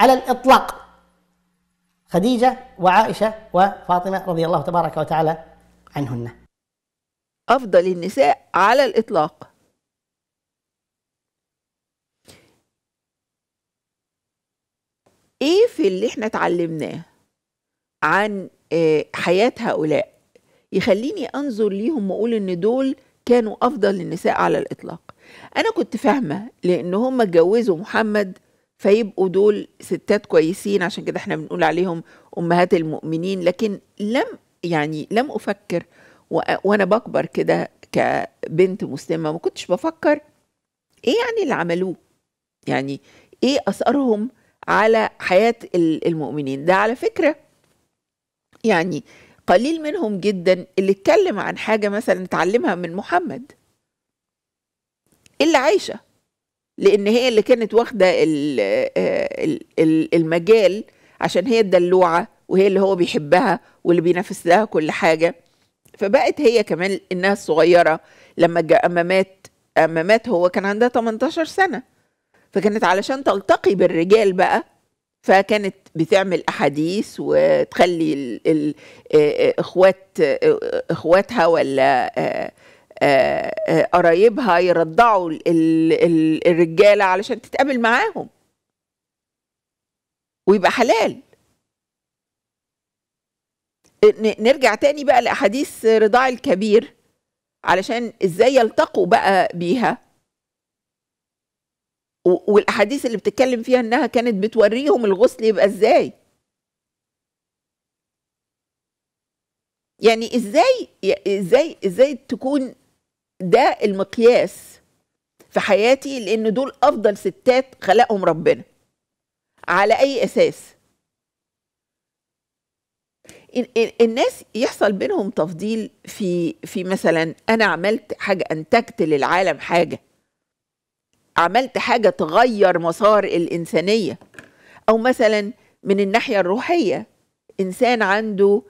على الإطلاق خديجة وعائشة وفاطمة رضي الله تبارك وتعالى عنهن أفضل النساء على الإطلاق ايه في اللي احنا اتعلمناه عن آه، حياة هؤلاء يخليني انظر ليهم واقول ان دول كانوا افضل النساء على الاطلاق انا كنت فاهمه لان هم اتجوزوا محمد فيبقوا دول ستات كويسين عشان كده احنا بنقول عليهم امهات المؤمنين لكن لم يعني لم افكر وانا بكبر كده كبنت مسلمه ما كنتش بفكر ايه يعني اللي عملوه يعني ايه اثرهم على حياة المؤمنين ده على فكرة يعني قليل منهم جدا اللي اتكلم عن حاجة مثلا اتعلمها من محمد إلا عايشة لأن هي اللي كانت واخدة آه، المجال عشان هي الدلوعة وهي اللي هو بيحبها واللي بينافس لها كل حاجة فبقت هي كمان إنها الصغيرة لما جاء أما مات أما مات هو كان عندها 18 سنة فكانت علشان تلتقي بالرجال بقى فكانت بتعمل احاديث وتخلي ال ال اخوات اخواتها ولا قرايبها يرضعوا الـ الرجاله علشان تتقابل معاهم ويبقى حلال نرجع تاني بقى لاحاديث رضاع الكبير علشان ازاي يلتقوا بقى بيها والاحاديث اللي بتتكلم فيها انها كانت بتوريهم الغسل يبقى ازاي يعني ازاي ازاي ازاي تكون ده المقياس في حياتي لان دول افضل ستات خلقهم ربنا على اي اساس الناس يحصل بينهم تفضيل في في مثلا انا عملت حاجه انتجت للعالم حاجه عملت حاجه تغير مسار الانسانيه او مثلا من الناحيه الروحيه انسان عنده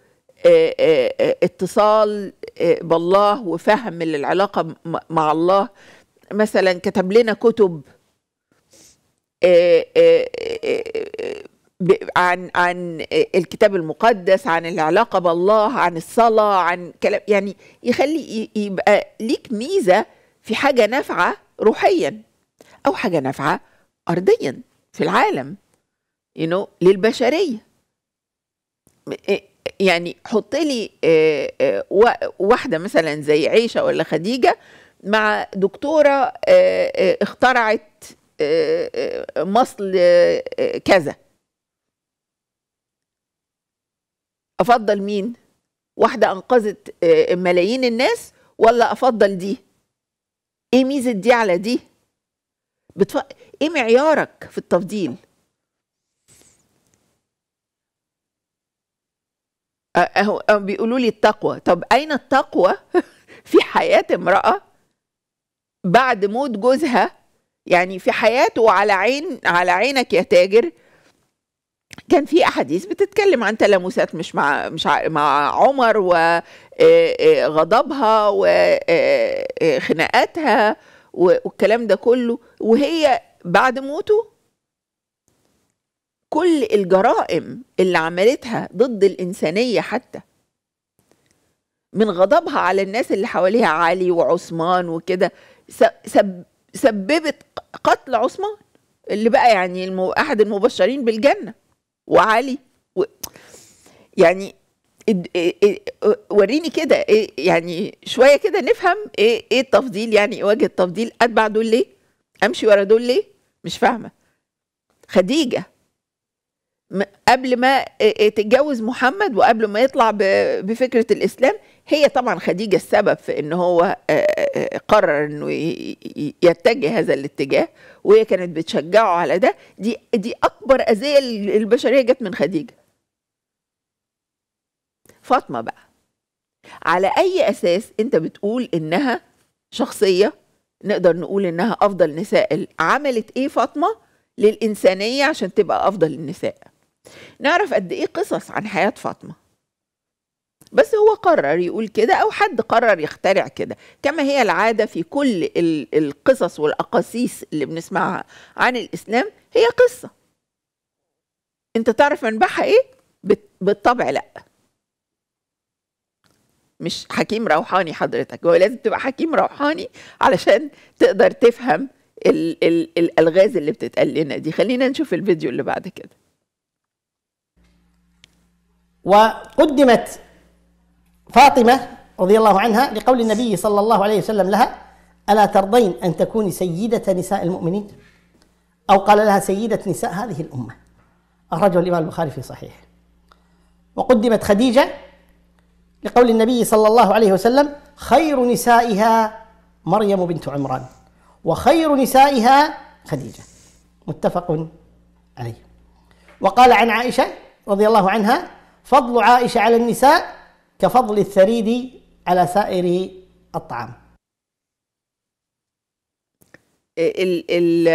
آه، آه، آه، اتصال بالله وفهم للعلاقه مع الله مثلا كتب لنا كتب عن عن الكتاب المقدس عن العلاقه بالله عن الصلاه عن كلام يعني يخلي يبقى ليك ميزه في حاجه نافعه روحيا أو حاجة نافعة أرضيا في العالم you know, للبشرية يعني حط لي واحدة مثلا زي عيشة ولا خديجة مع دكتورة اخترعت مصل كذا أفضل مين؟ واحدة أنقذت ملايين الناس ولا أفضل دي؟ إيه ميزة دي على دي؟ بتف... ايه معيارك في التفضيل اهو بيقولوا لي التقوى طب اين التقوى في حياه امراه بعد موت جوزها يعني في حياته على عين على عينك يا تاجر كان في احاديث بتتكلم عن تلامسات مش مع مش مع عمر وغضبها وخناقاتها والكلام ده كله وهي بعد موته كل الجرائم اللي عملتها ضد الإنسانية حتى من غضبها على الناس اللي حواليها علي وعثمان وكده سب سببت قتل عثمان اللي بقى يعني المو... أحد المبشرين بالجنة وعلي و... يعني وريني كده إيه يعني شويه كده نفهم ايه ايه التفضيل يعني ايه وجه التفضيل اتبع دول ليه امشي ورا دول ليه مش فاهمه خديجه قبل ما تتجوز محمد وقبل ما يطلع بفكره الاسلام هي طبعا خديجه السبب في ان هو قرر انه يتجه هذا الاتجاه وهي كانت بتشجعه على ده دي دي اكبر اذيه البشريه جت من خديجه فاطمه بقى على اي اساس انت بتقول انها شخصيه نقدر نقول انها افضل نساء عملت ايه فاطمه للانسانيه عشان تبقى افضل النساء نعرف قد ايه قصص عن حياه فاطمه بس هو قرر يقول كده او حد قرر يخترع كده كما هي العاده في كل القصص والاقاصيص اللي بنسمعها عن الاسلام هي قصه انت تعرف منبعها ايه بالطبع لا مش حكيم روحاني حضرتك هو لازم تبقى حكيم روحاني علشان تقدر تفهم ال ال الالغاز اللي بتتقال لنا دي خلينا نشوف الفيديو اللي بعد كده وقدمت فاطمه رضي الله عنها لقول النبي صلى الله عليه وسلم لها الا ترضين ان تكوني سيده نساء المؤمنين او قال لها سيده نساء هذه الامه اخرجه الامام البخاري في صحيح وقدمت خديجه لقول النبي صلى الله عليه وسلم خير نسائها مريم بنت عمران وخير نسائها خديجة متفق عليه وقال عن عائشة رضي الله عنها فضل عائشة على النساء كفضل الثريد على سائر الطعام ال ال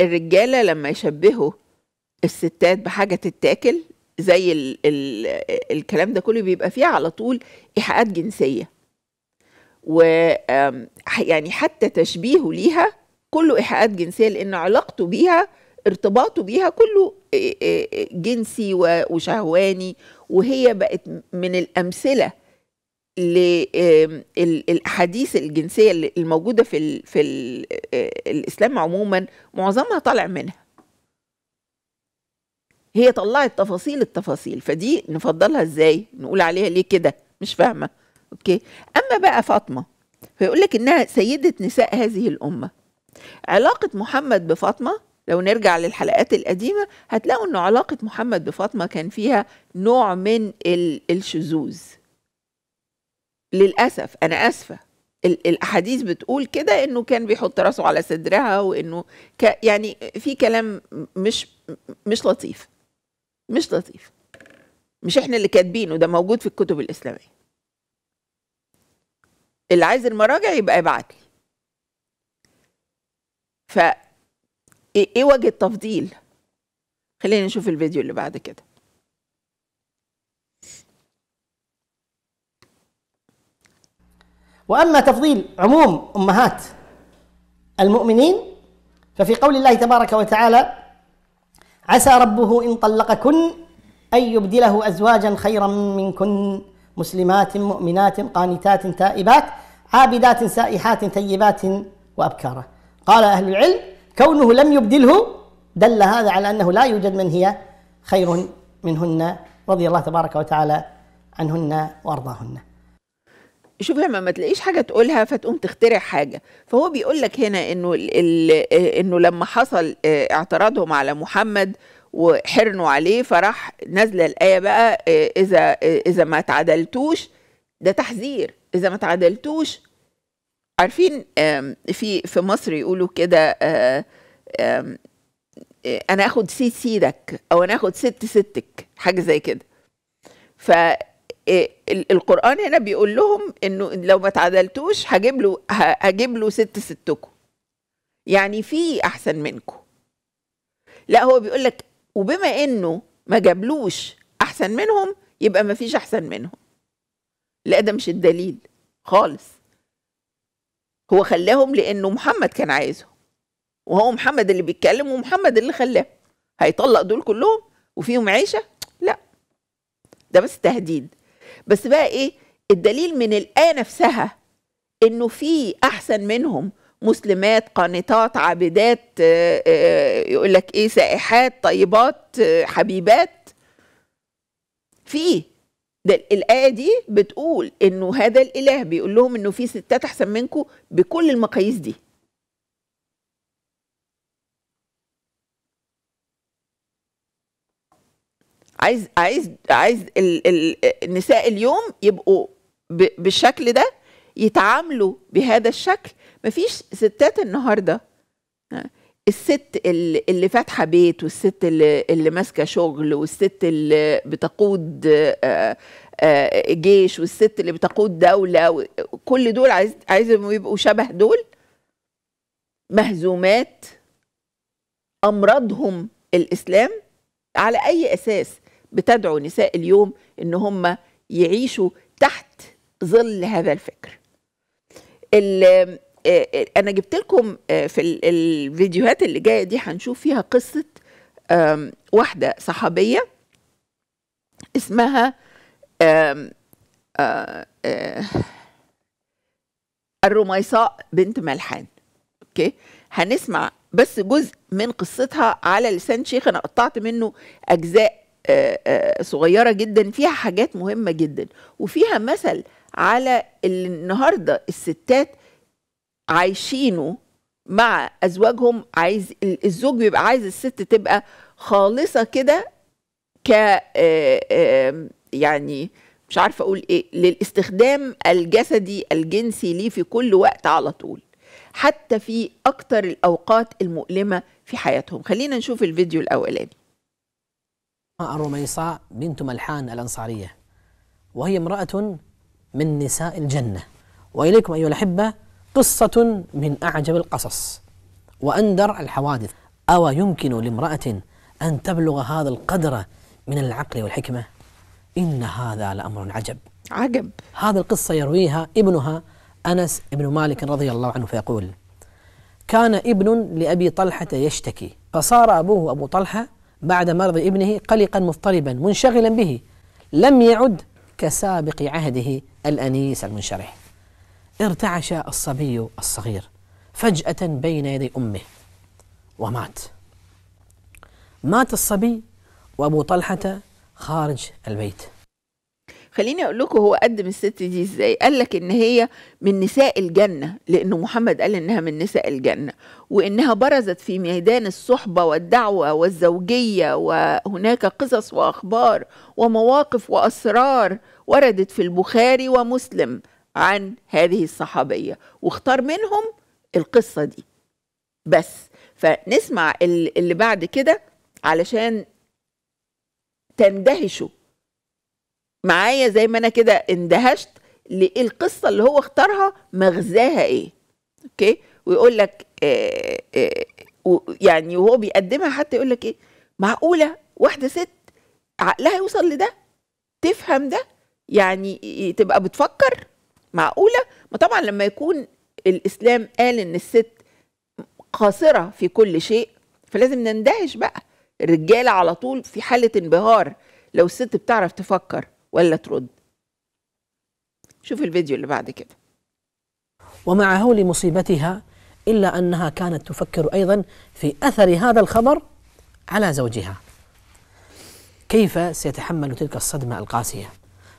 الرجالة لما يشبهوا الستات بحاجة تتاكل زي الـ الـ الكلام ده كله بيبقى فيه على طول إيحاءات جنسية و يعني حتى تشبيهه ليها كله إيحاءات جنسية لأن علاقته بيها ارتباطه بيها كله جنسي وشهواني وهي بقت من الأمثلة للاحاديث الجنسيه الموجوده في الـ في الـ الاسلام عموما معظمها طالع منها هي طلعت تفاصيل التفاصيل فدي نفضلها ازاي نقول عليها ليه كده مش فاهمه اوكي اما بقى فاطمه فيقول لك انها سيده نساء هذه الامه علاقه محمد بفاطمه لو نرجع للحلقات القديمه هتلاقوا ان علاقه محمد بفاطمه كان فيها نوع من الشذوذ للاسف انا اسفه الاحاديث بتقول كده انه كان بيحط راسه على صدرها وانه يعني في كلام مش مش لطيف مش لطيف مش احنا اللي كاتبينه ده موجود في الكتب الاسلاميه اللي عايز المراجع يبقى يبعت لي ف ايه, إيه وجه التفضيل خلينا نشوف الفيديو اللي بعد كده واما تفضيل عموم امهات المؤمنين ففي قول الله تبارك وتعالى عسى ربه إن طلقكن أن يبدله أزواجا خيرا منكن مسلمات مؤمنات قانتات تائبات عابدات سائحات ثيبات وأبكارا قال أهل العلم كونه لم يبدله دل هذا على أنه لا يوجد من هي خير منهن رضي الله تبارك وتعالى عنهن وأرضاهن شوف لما ما تلاقيش حاجه تقولها فتقوم تخترع حاجه فهو بيقول لك هنا انه انه لما حصل آه، اعتراضهم على محمد وحرنوا عليه فراح نازله الايه بقى آه، اذا آه، اذا ما تعادلتوش ده تحذير اذا ما تعادلتوش عارفين في في مصر يقولوا كده انا اخد سيد سيدك او انا اخد ست ستك حاجه زي كده ف إيه، القرآن هنا بيقول لهم انه لو ما تعادلتوش هجيب له هجيب له ست ستكم يعني في احسن منكم لا هو بيقول لك وبما انه ما جابلوش احسن منهم يبقى ما فيش احسن منهم لا ده مش الدليل خالص هو خلاهم لانه محمد كان عايزهم وهو محمد اللي بيتكلم ومحمد اللي خلاه هيطلق دول كلهم وفيهم عيشه لا ده بس تهديد بس بقى ايه الدليل من الايه نفسها انه في احسن منهم مسلمات قانطات عابدات آه، آه، آه، يقول لك ايه سائحات طيبات حبيبات في ده الآية دي بتقول إنه هذا الإله بيقول لهم إنه في ستات أحسن منكم بكل المقاييس دي عايز عايز عايز ال ال النساء اليوم يبقوا بالشكل ده يتعاملوا بهذا الشكل مفيش ستات النهارده الست اللي فاتحه بيت والست اللي, اللي ماسكه شغل والست اللي بتقود آه، آه، جيش والست اللي بتقود دوله كل دول عايز عايزهم يبقوا شبه دول مهزومات امراضهم الاسلام على اي اساس بتدعو نساء اليوم ان هم يعيشوا تحت ظل هذا الفكر آه، آه، انا جبت لكم آه، في الفيديوهات اللي جايه دي هنشوف فيها قصه واحده صحابيه اسمها الرميصاء بنت ملحان اوكي هنسمع بس جزء من قصتها على لسان شيخ انا قطعت منه اجزاء صغيره جدا فيها حاجات مهمه جدا وفيها مثل على اللي النهارده الستات عايشينه مع ازواجهم عايز الزوج بيبقى عايز الست تبقى خالصه كده ك آه، يعني مش عارفه اقول ايه للاستخدام الجسدي الجنسي ليه في كل وقت على طول حتى في اكتر الاوقات المؤلمه في حياتهم خلينا نشوف الفيديو الاولاني الرميصاء بنت ملحان الأنصارية وهي امرأة من نساء الجنة وإليكم أيها الأحبة قصة من أعجب القصص وأندر الحوادث أو يمكن لامرأة أن تبلغ هذا القدر من العقل والحكمة إن هذا لأمر عجب عجب هذه القصة يرويها ابنها أنس بن مالك رضي الله عنه فيقول كان ابن لأبي طلحة يشتكي فصار أبوه أبو طلحة بعد مرض ابنه قلقا مضطربا منشغلا به لم يعد كسابق عهده الأنيس المنشرح ارتعش الصبي الصغير فجأة بين يدي أمه ومات مات الصبي وأبو طلحة خارج البيت خليني اقول لكم هو قدم الست دي ازاي قال لك ان هي من نساء الجنه لانه محمد قال انها من نساء الجنه وانها برزت في ميدان الصحبه والدعوه والزوجيه وهناك قصص واخبار ومواقف واسرار وردت في البخاري ومسلم عن هذه الصحابيه واختار منهم القصه دي بس فنسمع اللي بعد كده علشان تندهشوا معايا زي ما انا كده اندهشت القصه اللي هو اختارها مغزاها ايه اوكي ويقول لك آه آه يعني وهو بيقدمها حتى يقول لك ايه معقوله واحده ست عقلها يوصل لده تفهم ده يعني تبقى بتفكر معقوله ما طبعا لما يكون الاسلام قال ان الست قاصره في كل شيء فلازم نندهش بقى الرجاله على طول في حاله انبهار لو الست بتعرف تفكر ولا ترد شوف الفيديو اللي بعد كده ومع هول مصيبتها إلا أنها كانت تفكر أيضا في أثر هذا الخبر على زوجها كيف سيتحمل تلك الصدمة القاسية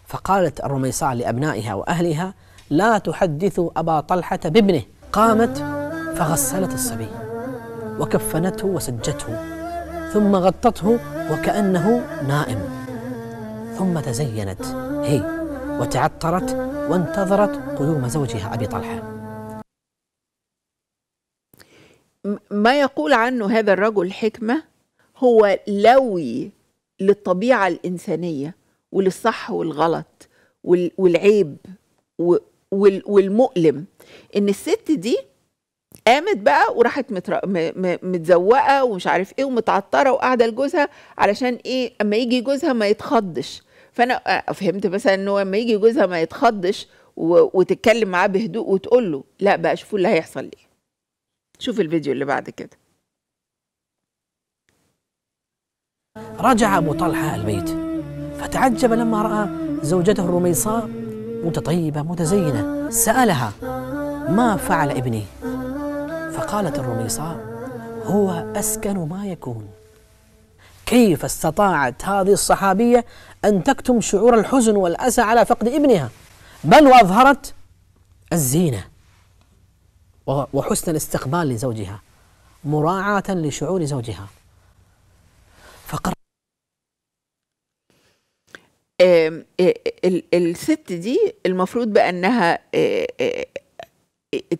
فقالت الرميصاء لأبنائها وأهلها لا تحدثوا أبا طلحة بابنه قامت فغسلت الصبي وكفنته وسجته ثم غطته وكأنه نائم ثم تزينت هي وتعطرت وانتظرت قدوم زوجها أبي طلحة ما يقول عنه هذا الرجل حكمة هو لوي للطبيعة الإنسانية وللصح والغلط والعيب والمؤلم إن الست دي قامت بقى وراحت متزوقه ومش عارف ايه ومتعطره وقاعده لجوزها علشان ايه اما يجي جوزها ما يتخضش فانا فهمت مثلا ان هو لما يجي جوزها ما يتخضش وتتكلم معاه بهدوء وتقول له لا بقى شوفوا اللي هيحصل ليه شوف الفيديو اللي بعد كده رجع أبو طلحة البيت فتعجب لما رأى زوجته الرميصاء متطيبة متزينة سألها ما فعل ابني فقالت الرميصاء هو أسكن ما يكون كيف استطاعت هذه الصحابية أن تكتم شعور الحزن والأسى على فقد ابنها بل وأظهرت الزينة وحسن الاستقبال لزوجها مراعاة لشعور زوجها فقر الست دي المفروض بأنها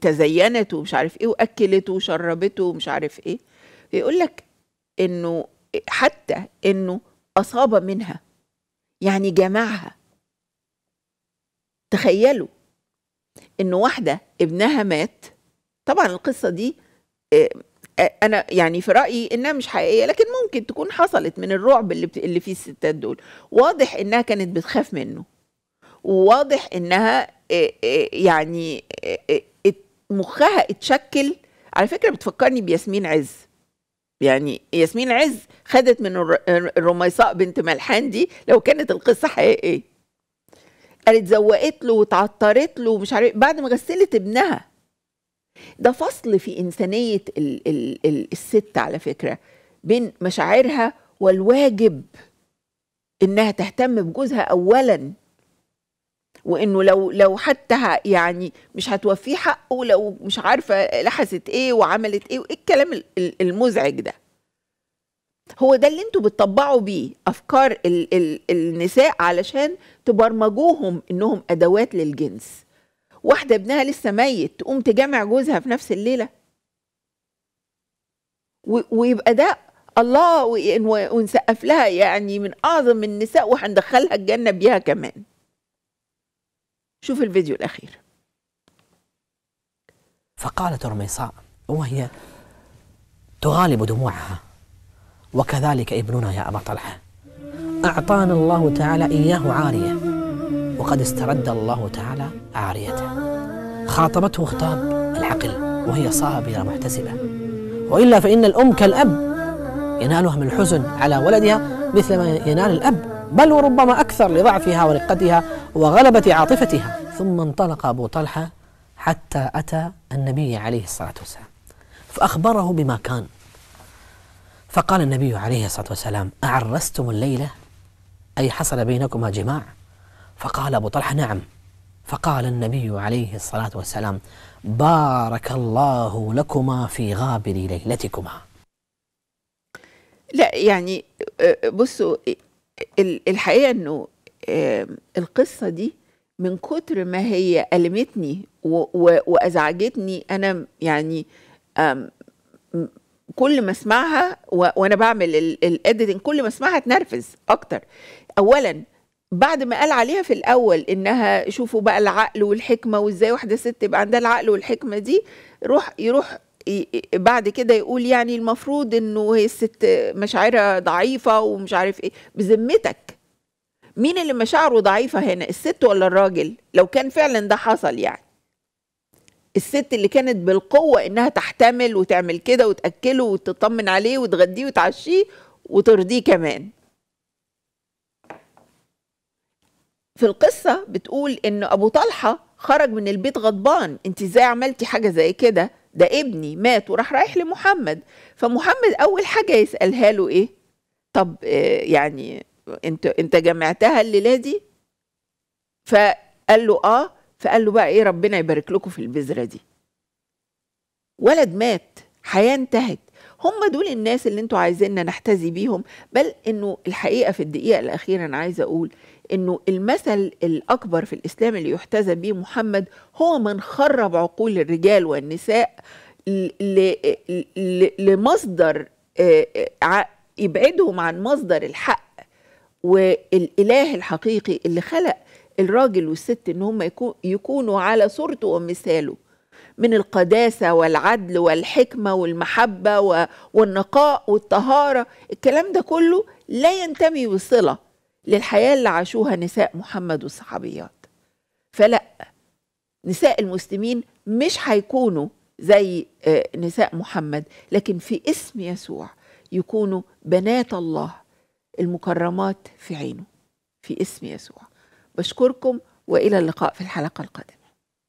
تزينت ومش عارف ايه واكلت وشربت ومش عارف ايه بيقول لك انه حتى انه اصاب منها يعني جمعها تخيلوا انه واحده ابنها مات طبعا القصه دي آه، آه، انا يعني في رايي انها مش حقيقيه لكن ممكن تكون حصلت من الرعب اللي اللي فيه الستات دول واضح انها كانت بتخاف منه وواضح انها آه، يعني مخها اتشكل على فكره بتفكرني بياسمين عز يعني ياسمين عز خدت من الرميصاء بنت ملحان دي لو كانت القصه حقيقيه قالت زوقت له وتعطرت له ومش عارف إيه، بعد ما غسلت ابنها ده فصل في انسانيه ال ال ال الست على فكره بين مشاعرها والواجب انها تهتم بجوزها اولا وانه لو لو حتى يعني مش هتوفيه حقه لو مش عارفه لحست ايه وعملت ايه وايه الكلام المزعج ده هو ده اللي انتوا بتطبعوا بيه افكار الـ الـ النساء علشان تبرمجوهم انهم ادوات للجنس واحده ابنها لسه ميت تقوم تجمع جوزها في نفس الليله ويبقى ده الله ونسقف لها يعني من اعظم النساء وهندخلها الجنه بيها كمان شوف الفيديو الأخير فقالت رميصاء وهي تغالب دموعها وكذلك ابننا يا أبا طلحة أعطانا الله تعالى إياه عارية وقد استرد الله تعالى عاريته خاطبته خطاب العقل وهي صابرة محتسبة وإلا فإن الأم كالأب ينالها من الحزن على ولدها مثل ما ينال الأب بل وربما أكثر لضعفها ورقتها وغلبة عاطفتها ثم انطلق أبو طلحة حتى أتى النبي عليه الصلاة والسلام فأخبره بما كان فقال النبي عليه الصلاة والسلام أعرستم الليلة أي حصل بينكما جماع فقال أبو طلحة نعم فقال النبي عليه الصلاة والسلام بارك الله لكما في غابر ليلتكما لا يعني أه، بصوا الحقيقه انه القصه دي من كتر ما هي ألمتني وأزعجتني أنا يعني كل ما اسمعها وانا بعمل الاديتنج كل ما اسمعها اتنرفز اكتر اولا بعد ما قال عليها في الاول انها شوفوا بقى العقل والحكمه وازاي واحده ست يبقى عندها العقل والحكمه دي روح يروح بعد كده يقول يعني المفروض انه هي الست مشاعرها ضعيفه ومش عارف ايه بذمتك مين اللي مشاعره ضعيفه هنا الست ولا الراجل لو كان فعلا ده حصل يعني الست اللي كانت بالقوه انها تحتمل وتعمل كده وتاكله وتطمن عليه وتغديه وتعشيه وترضيه كمان في القصة بتقول إن أبو طلحة خرج من البيت غضبان أنت إزاي عملتي حاجة زي كده ده ابني مات وراح رايح لمحمد فمحمد اول حاجه يسالها له ايه طب آه، يعني انت انت جمعتها الليله دي فقال له اه فقال له بقى ايه ربنا يبارك لكم في البذره دي ولد مات حياه انتهت هم دول الناس اللي انتوا عايزيننا نحتذي بيهم بل انه الحقيقه في الدقيقه الاخيره انا عايزه اقول انه المثل الاكبر في الاسلام اللي يحتذى به محمد هو من خرب عقول الرجال والنساء لمصدر آه، آه، يبعدهم عن مصدر الحق والاله الحقيقي اللي خلق الراجل والست ان هم يكونوا على صورته ومثاله من القداسه والعدل والحكمه والمحبه والنقاء والطهاره الكلام ده كله لا ينتمي بصله للحياة اللي عاشوها نساء محمد والصحابيات فلا نساء المسلمين مش هيكونوا زي آه، نساء محمد لكن في اسم يسوع يكونوا بنات الله المكرمات في عينه في اسم يسوع بشكركم والى اللقاء في الحلقه القادمه